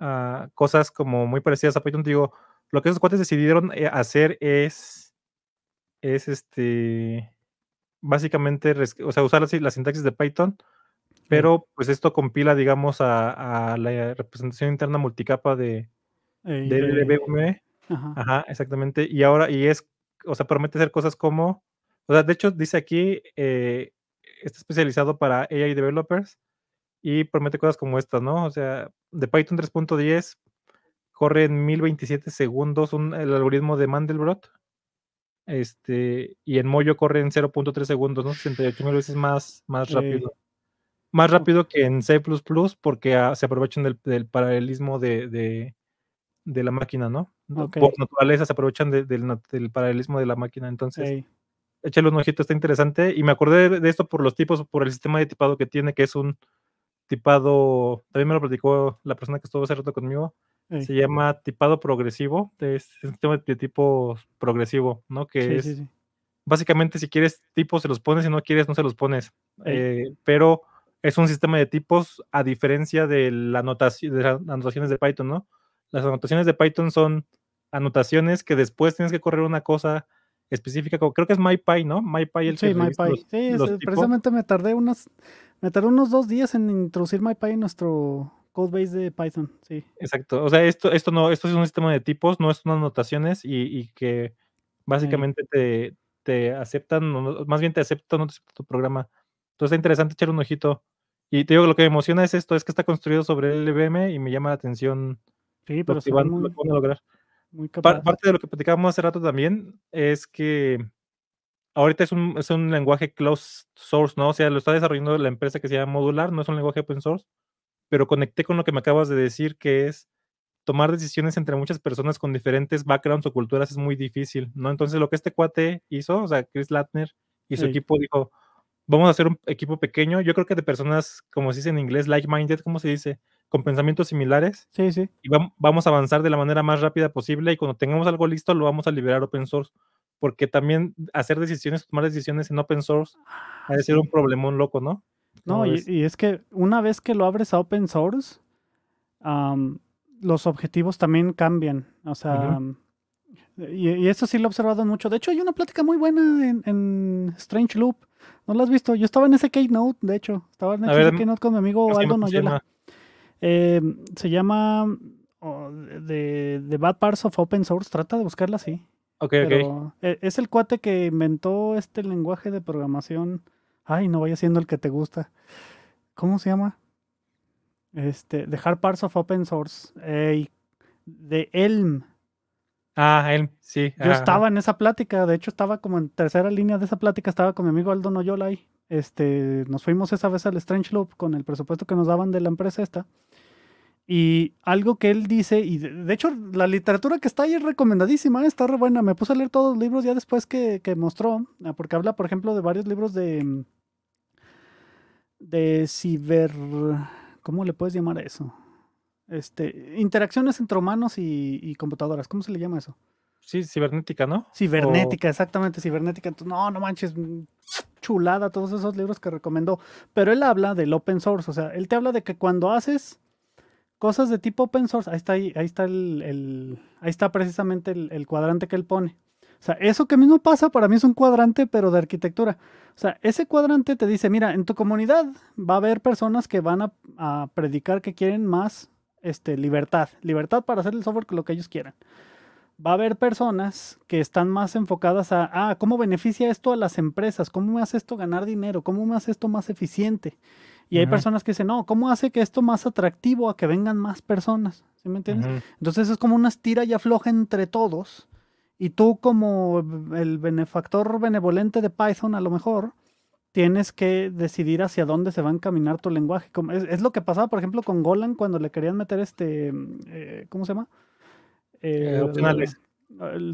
ah, cosas como muy parecidas a Python. Digo, lo que esos cuates decidieron eh, hacer es es este básicamente, o sea, usar la, sintaxis de Python, pero pues esto compila, digamos, a, la representación interna multicapa de, eh, Ajá. exactamente. Y ahora, y es, o sea, promete hacer cosas como, o sea, de hecho dice aquí, eh, está especializado para AI developers y promete cosas como estas, ¿no? O sea, de Python 3.10 corre en 1027 segundos el algoritmo de Mandelbrot este, y en Moyo corre en 0.3 segundos, ¿no? veces más, más rápido. Más rápido que en C porque ah, se aprovechan del, paralelismo de, de, la máquina, ¿no? Por naturaleza se aprovechan del, paralelismo de la máquina. Entonces, échale un ojito, está interesante. Y me acordé de esto por los tipos, por el sistema de tipado que tiene, que es un tipado, también me lo platicó la persona que estuvo hace rato conmigo, se llama tipado progresivo, es un sistema de tipo progresivo, ¿no? Que es básicamente si quieres tipos se los pones, si no quieres no se los pones. Eh, pero es un sistema de tipos a diferencia de, las anotaciones de Python, ¿no? Las anotaciones de Python son anotaciones que después tienes que correr una cosa específica, como, creo que es MyPy, ¿no? MyPy el Sí, MyPy. sí, precisamente me tardé me tardé unos dos días en introducir MyPy en nuestro codebase de Python, sí. Exacto. O sea, esto, esto no, esto es un sistema de tipos, no es unas notaciones y, que básicamente te, aceptan, más bien te aceptan, no te acepta tu programa. Entonces está interesante echar un ojito. Y te digo lo que me emociona es esto, es que está construido sobre el y me llama la atención sí, pero si van, a lograr. capaz. Parte de lo que platicábamos hace rato también es que ahorita es un, es un lenguaje closed source, ¿no? O sea, lo está desarrollando la empresa que se llama Modular, no es un lenguaje open source pero conecté con lo que me acabas de decir, que es tomar decisiones entre muchas personas con diferentes backgrounds o culturas es muy difícil, ¿no? Entonces lo que este cuate hizo, o sea, Chris Latner y su equipo dijo, vamos a hacer un equipo pequeño, yo creo que de personas, como se dice en inglés, like-minded, ¿cómo se dice? Con pensamientos similares. Sí, sí. Y vamos a avanzar de la manera más rápida posible y cuando tengamos algo listo lo vamos a liberar open source porque también hacer decisiones, tomar decisiones en open source, ah, ha de ser un problemón loco, ¿no? No, y, es que una vez que lo abres a open source, los objetivos también cambian. O sea, y, eso sí lo he observado mucho. De hecho, hay una plática muy buena en, Strange Loop. ¿No la has visto? Yo estaba en ese keynote, de hecho. Estaba en ese keynote con mi amigo Aldo Noyela. Em, se llama oh, de the, Bad Parts of Open Source. Trata de buscarla así. Ok, e, Es el cuate que inventó este lenguaje de programación Ay, no vaya siendo el que te gusta. ¿Cómo se llama? Este, dejar Parts of Open Source. de Elm. Ah, Elm, sí. Yo estaba en esa plática, de hecho estaba como en tercera línea de esa plática, estaba con mi amigo Aldo Noyola Este, nos fuimos esa vez al Strange Loop con el presupuesto que nos daban de la empresa esta. Y algo que él dice, y de hecho la literatura que está ahí es recomendadísima, está re buena. Me puse a leer todos los libros ya después que mostró, ah, porque habla, por ejemplo, de varios libros de, de ciber... ¿Cómo le puedes llamar a eso? Este, interacciones entre humanos y, computadoras. ¿Cómo se le llama eso? Sí, cibernética, ¿no? Cibernética, exactamente, cibernética. no, no manches, mm, chulada, todos esos libros que recomendó. Pero él habla del open source, o sea, él te habla de que cuando haces cosas de tipo open source, ahí está, ahí, ahí está, el, ahí está precisamente el cuadrante que él pone. O sea, eso que mismo pasa para mí es un cuadrante, pero de arquitectura. O sea, ese cuadrante te dice, mira, en tu comunidad va a haber personas que van a, predicar que quieren más este, libertad, libertad para hacer el software lo que ellos quieran. Va a haber personas que están más enfocadas a, ah, ¿cómo beneficia esto a las empresas? ¿Cómo me hace esto ganar dinero? ¿Cómo me hace esto más eficiente? Y hay personas que dicen, no, ¿cómo hace que esto más atractivo a que vengan más personas? ¿Sí me entiendes? Entonces es como una estira y afloja entre todos y tú como el benefactor benevolente de Python, a lo mejor, tienes que decidir hacia dónde se va a encaminar tu lenguaje. Es, es lo que pasaba, por ejemplo, con Golan cuando le querían meter este, mm, eh, ¿cómo se llama? Eh, eh, opcionales.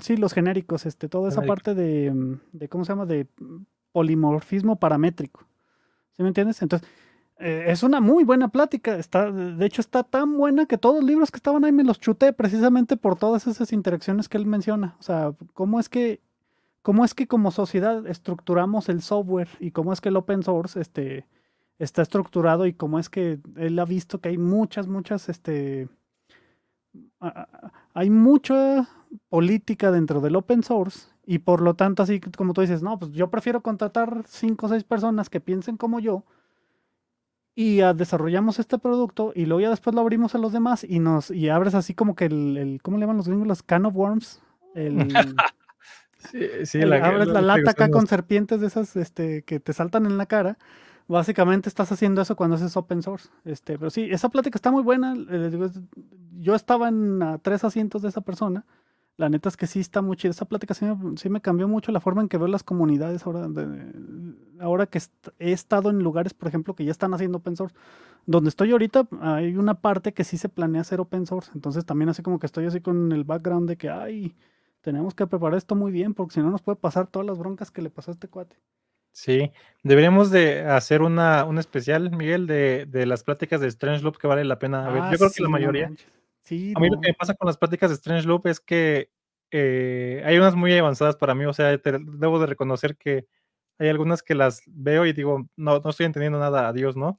sí, los genéricos, este, toda esa parte de, mm, de, ¿cómo se llama? De mm, polimorfismo paramétrico. ¿Sí me entiendes? Entonces, eh, es una muy buena plática. Está, de hecho, está tan buena que todos los libros que estaban ahí me los chuté precisamente por todas esas interacciones que él menciona. O sea, cómo es que, cómo es que como sociedad estructuramos el software y cómo es que el open source este, está estructurado y cómo es que él ha visto que hay muchas, muchas, este, hay mucha política dentro del open source y por lo tanto, así como tú dices, no, pues yo prefiero contratar cinco o seis personas que piensen como yo y desarrollamos este producto y luego ya después lo abrimos a los demás y nos y abres así como que el, ¿cómo le llaman los gringos? Los can of worms. El, sí, sí, abres la, lata acá con serpientes de esas este, que te saltan en la cara. Básicamente estás haciendo eso cuando haces open source. Este, pero sí, esa plática está muy buena. Eh, yo estaba en tres asientos de esa persona la neta es que sí está mucho Esa plática sí me, cambió mucho la forma en que veo las comunidades ahora. De, ahora que he estado en lugares, por ejemplo, que ya están haciendo open source. Donde estoy ahorita, hay una parte que sí se planea hacer open source. Entonces también así como que estoy así con el background de que, ay, tenemos que preparar esto muy bien porque si no nos puede pasar todas las broncas que le pasó a este cuate. Sí, deberíamos de hacer una, un especial, Miguel, de, de las pláticas de Strange Loop que vale la pena. A ver, ah, yo creo que la mayoría... Sí, a mí lo que me pasa con las pláticas de Strange Loop es que eh, hay unas muy avanzadas para mí, o sea, debo de reconocer que hay algunas que las veo y digo, no, no estoy entendiendo nada, adiós, ¿no?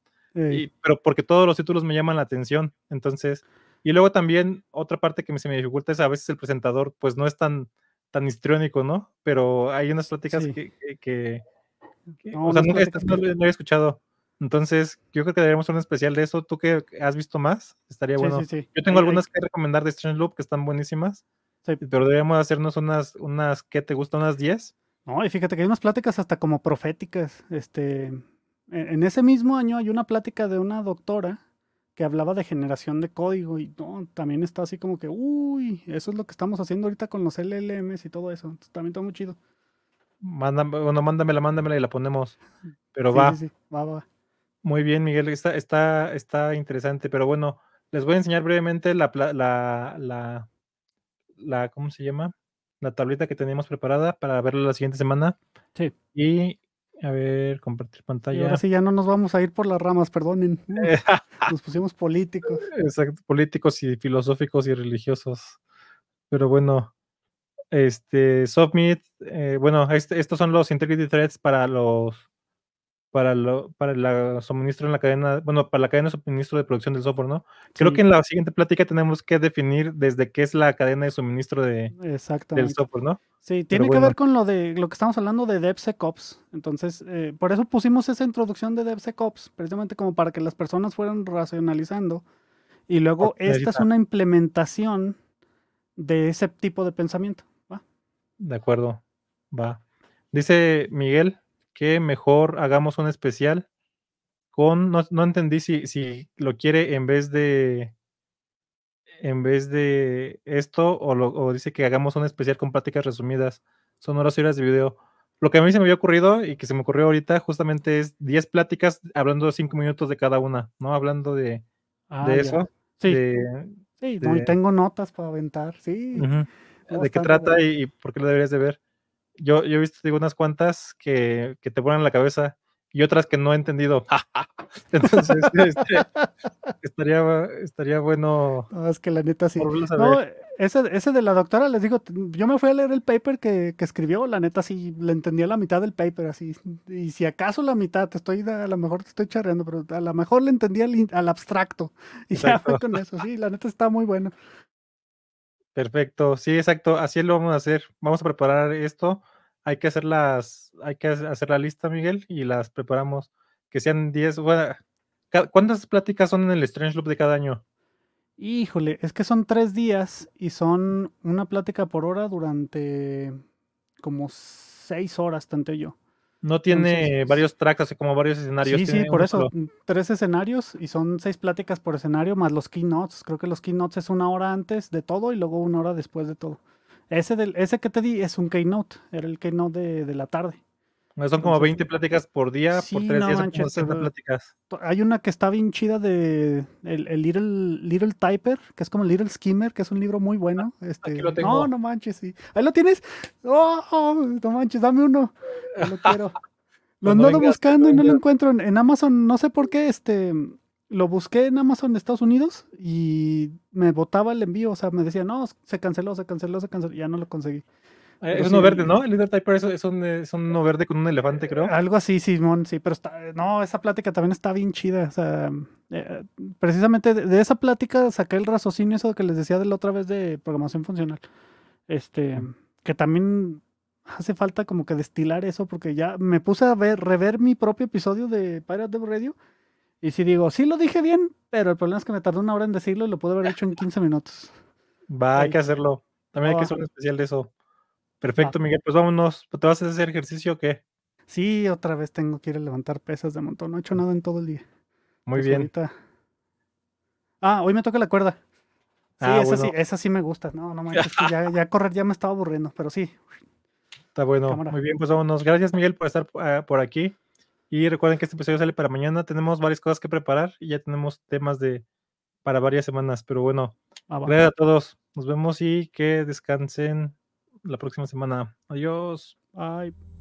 pero porque todos los títulos me llaman la atención, entonces, y luego también otra parte que se me dificulta es a veces el presentador pues no es tan, tan histriónico, ¿no? Pero hay unas pláticas que, o sea, no, he escuchado. Entonces, yo creo que deberíamos hacer un especial de eso. ¿Tú que has visto más? Estaría bueno. Yo tengo algunas que recomendar de Strange Loop que están buenísimas. Pero deberíamos hacernos unas, unas que te gustan, unas 10. No, y fíjate que hay unas pláticas hasta como proféticas. Este, en ese mismo año hay una plática de una doctora que hablaba de generación de código y también está así como que, uy, eso es lo que estamos haciendo ahorita con los LLMs y todo eso. también está muy chido. Mándame, bueno, mándamela, mándamela y la ponemos. Pero va. va, va. Muy bien, Miguel, está, está, está interesante, pero bueno, les voy a enseñar brevemente la, la, la, ¿cómo se llama? La tableta que teníamos preparada para verla la siguiente semana. Sí. Y a ver, compartir pantalla. ahora sí ya no nos vamos a ir por las ramas, perdonen. nos pusimos políticos. Exacto, políticos y filosóficos y religiosos. Pero bueno, este, Submit, eh, bueno, este, estos son los Integrity Threads para los para, lo, la suministro en la cadena, bueno, para la cadena de suministro de producción del software, ¿no? Creo que en la siguiente plática tenemos que definir desde qué es la cadena de suministro de, del software, ¿no? Sí, tiene que ver con lo de lo que estamos hablando de DevSecOps. Entonces, eh, por eso pusimos esa introducción de DevSecOps, precisamente como para que las personas fueran racionalizando. Y luego, esta es una implementación de ese tipo de pensamiento. ¿va? De acuerdo, va. Dice Miguel, que mejor hagamos un especial con, no, entendí si, lo quiere en vez de, en vez de esto o, lo, dice que hagamos un especial con pláticas resumidas. Son horas y horas de video. Lo que a mí se me había ocurrido y que se me ocurrió ahorita justamente es 10 pláticas hablando 5 minutos de cada una, ¿no? Hablando de, ah, de eso. Sí. sí, tengo notas para aventar, sí. De qué trata y, y, por qué lo deberías de ver yo, yo he visto, digo, unas cuantas que, que te ponen la cabeza y otras que no he entendido. Entonces, este, estaría, estaría bueno. es que la neta sí. No, ese, ese, de la doctora, les digo, yo me fui a leer el paper que, que escribió, la neta sí, le entendía la mitad del paper, así. Y si acaso la mitad, te estoy, a lo mejor te estoy charreando, pero a lo mejor le entendía al, abstracto. Y Exacto. ya con eso, sí, la neta está muy bueno. Perfecto, sí, exacto, así lo vamos a hacer. Vamos a preparar esto. Hay que hacer hay que hacer la lista, Miguel, y las preparamos. Que sean 10. ¿Cuántas pláticas son en el Strange Loop de cada año? Híjole, es que son tres días y son una plática por hora durante como seis horas, tanto yo. No tiene pues, varios tracks, así como varios escenarios. Sí, sí, por eso, mm, tres escenarios y son seis pláticas por escenario, más los keynotes. Creo que los keynotes es una hora antes de todo y luego una hora después de todo. Ese, del, ese que te di es un keynote, era el keynote de, de la tarde son como 20 pláticas por día, por tres días, pláticas. Hay una que está bien chida de el, el, Little, Typer, que es como Little Skimmer, que es un libro muy bueno. Ah, este, lo tengo. No, no manches, sí. Ahí lo tienes. Oh, oh no manches, dame uno. lo quiero. lo ando buscando y no lo encuentro en, Amazon, no sé por qué, este lo busqué en Amazon de Estados Unidos y me botaba el envío, o sea, me decía, no, se canceló, se canceló, se canceló, ya no lo conseguí. Eh, es uno verde, ¿no? El líder Typer es, es, un, uno verde con un elefante, creo. Algo así, Simón, sí, pero no, esa plática también está bien chida. Eh, precisamente de, esa plática saqué el raciocinio eso que les decía de la otra vez de programación funcional. Este, que también hace falta como que destilar eso, porque ya me puse a ver, rever mi propio episodio de Pirate Dev Radio. Y si digo, sí lo dije bien, pero el problema es que me tardó una hora en decirlo y lo pude haber hecho en 15 minutos. Va, hay que hacerlo. También hay que hacer un especial de eso. Perfecto, Miguel. Pues vámonos. ¿Te vas a hacer ejercicio o qué? Sí, otra vez tengo que ir a levantar pesas de montón. No he hecho nada en todo el día. Muy bien. Ah, hoy me toca la cuerda. Sí, ah, esa, sí me gusta. No, no ya, correr ya me estaba aburriendo, pero sí. Está bueno. Muy bien, pues vámonos. Gracias, Miguel, por estar ah, por aquí. Y recuerden que este episodio sale para mañana. Tenemos varias cosas que preparar y ya tenemos temas de para varias semanas. Pero bueno, ah, gracias a todos. Nos vemos y que descansen la próxima semana. Adiós. Bye.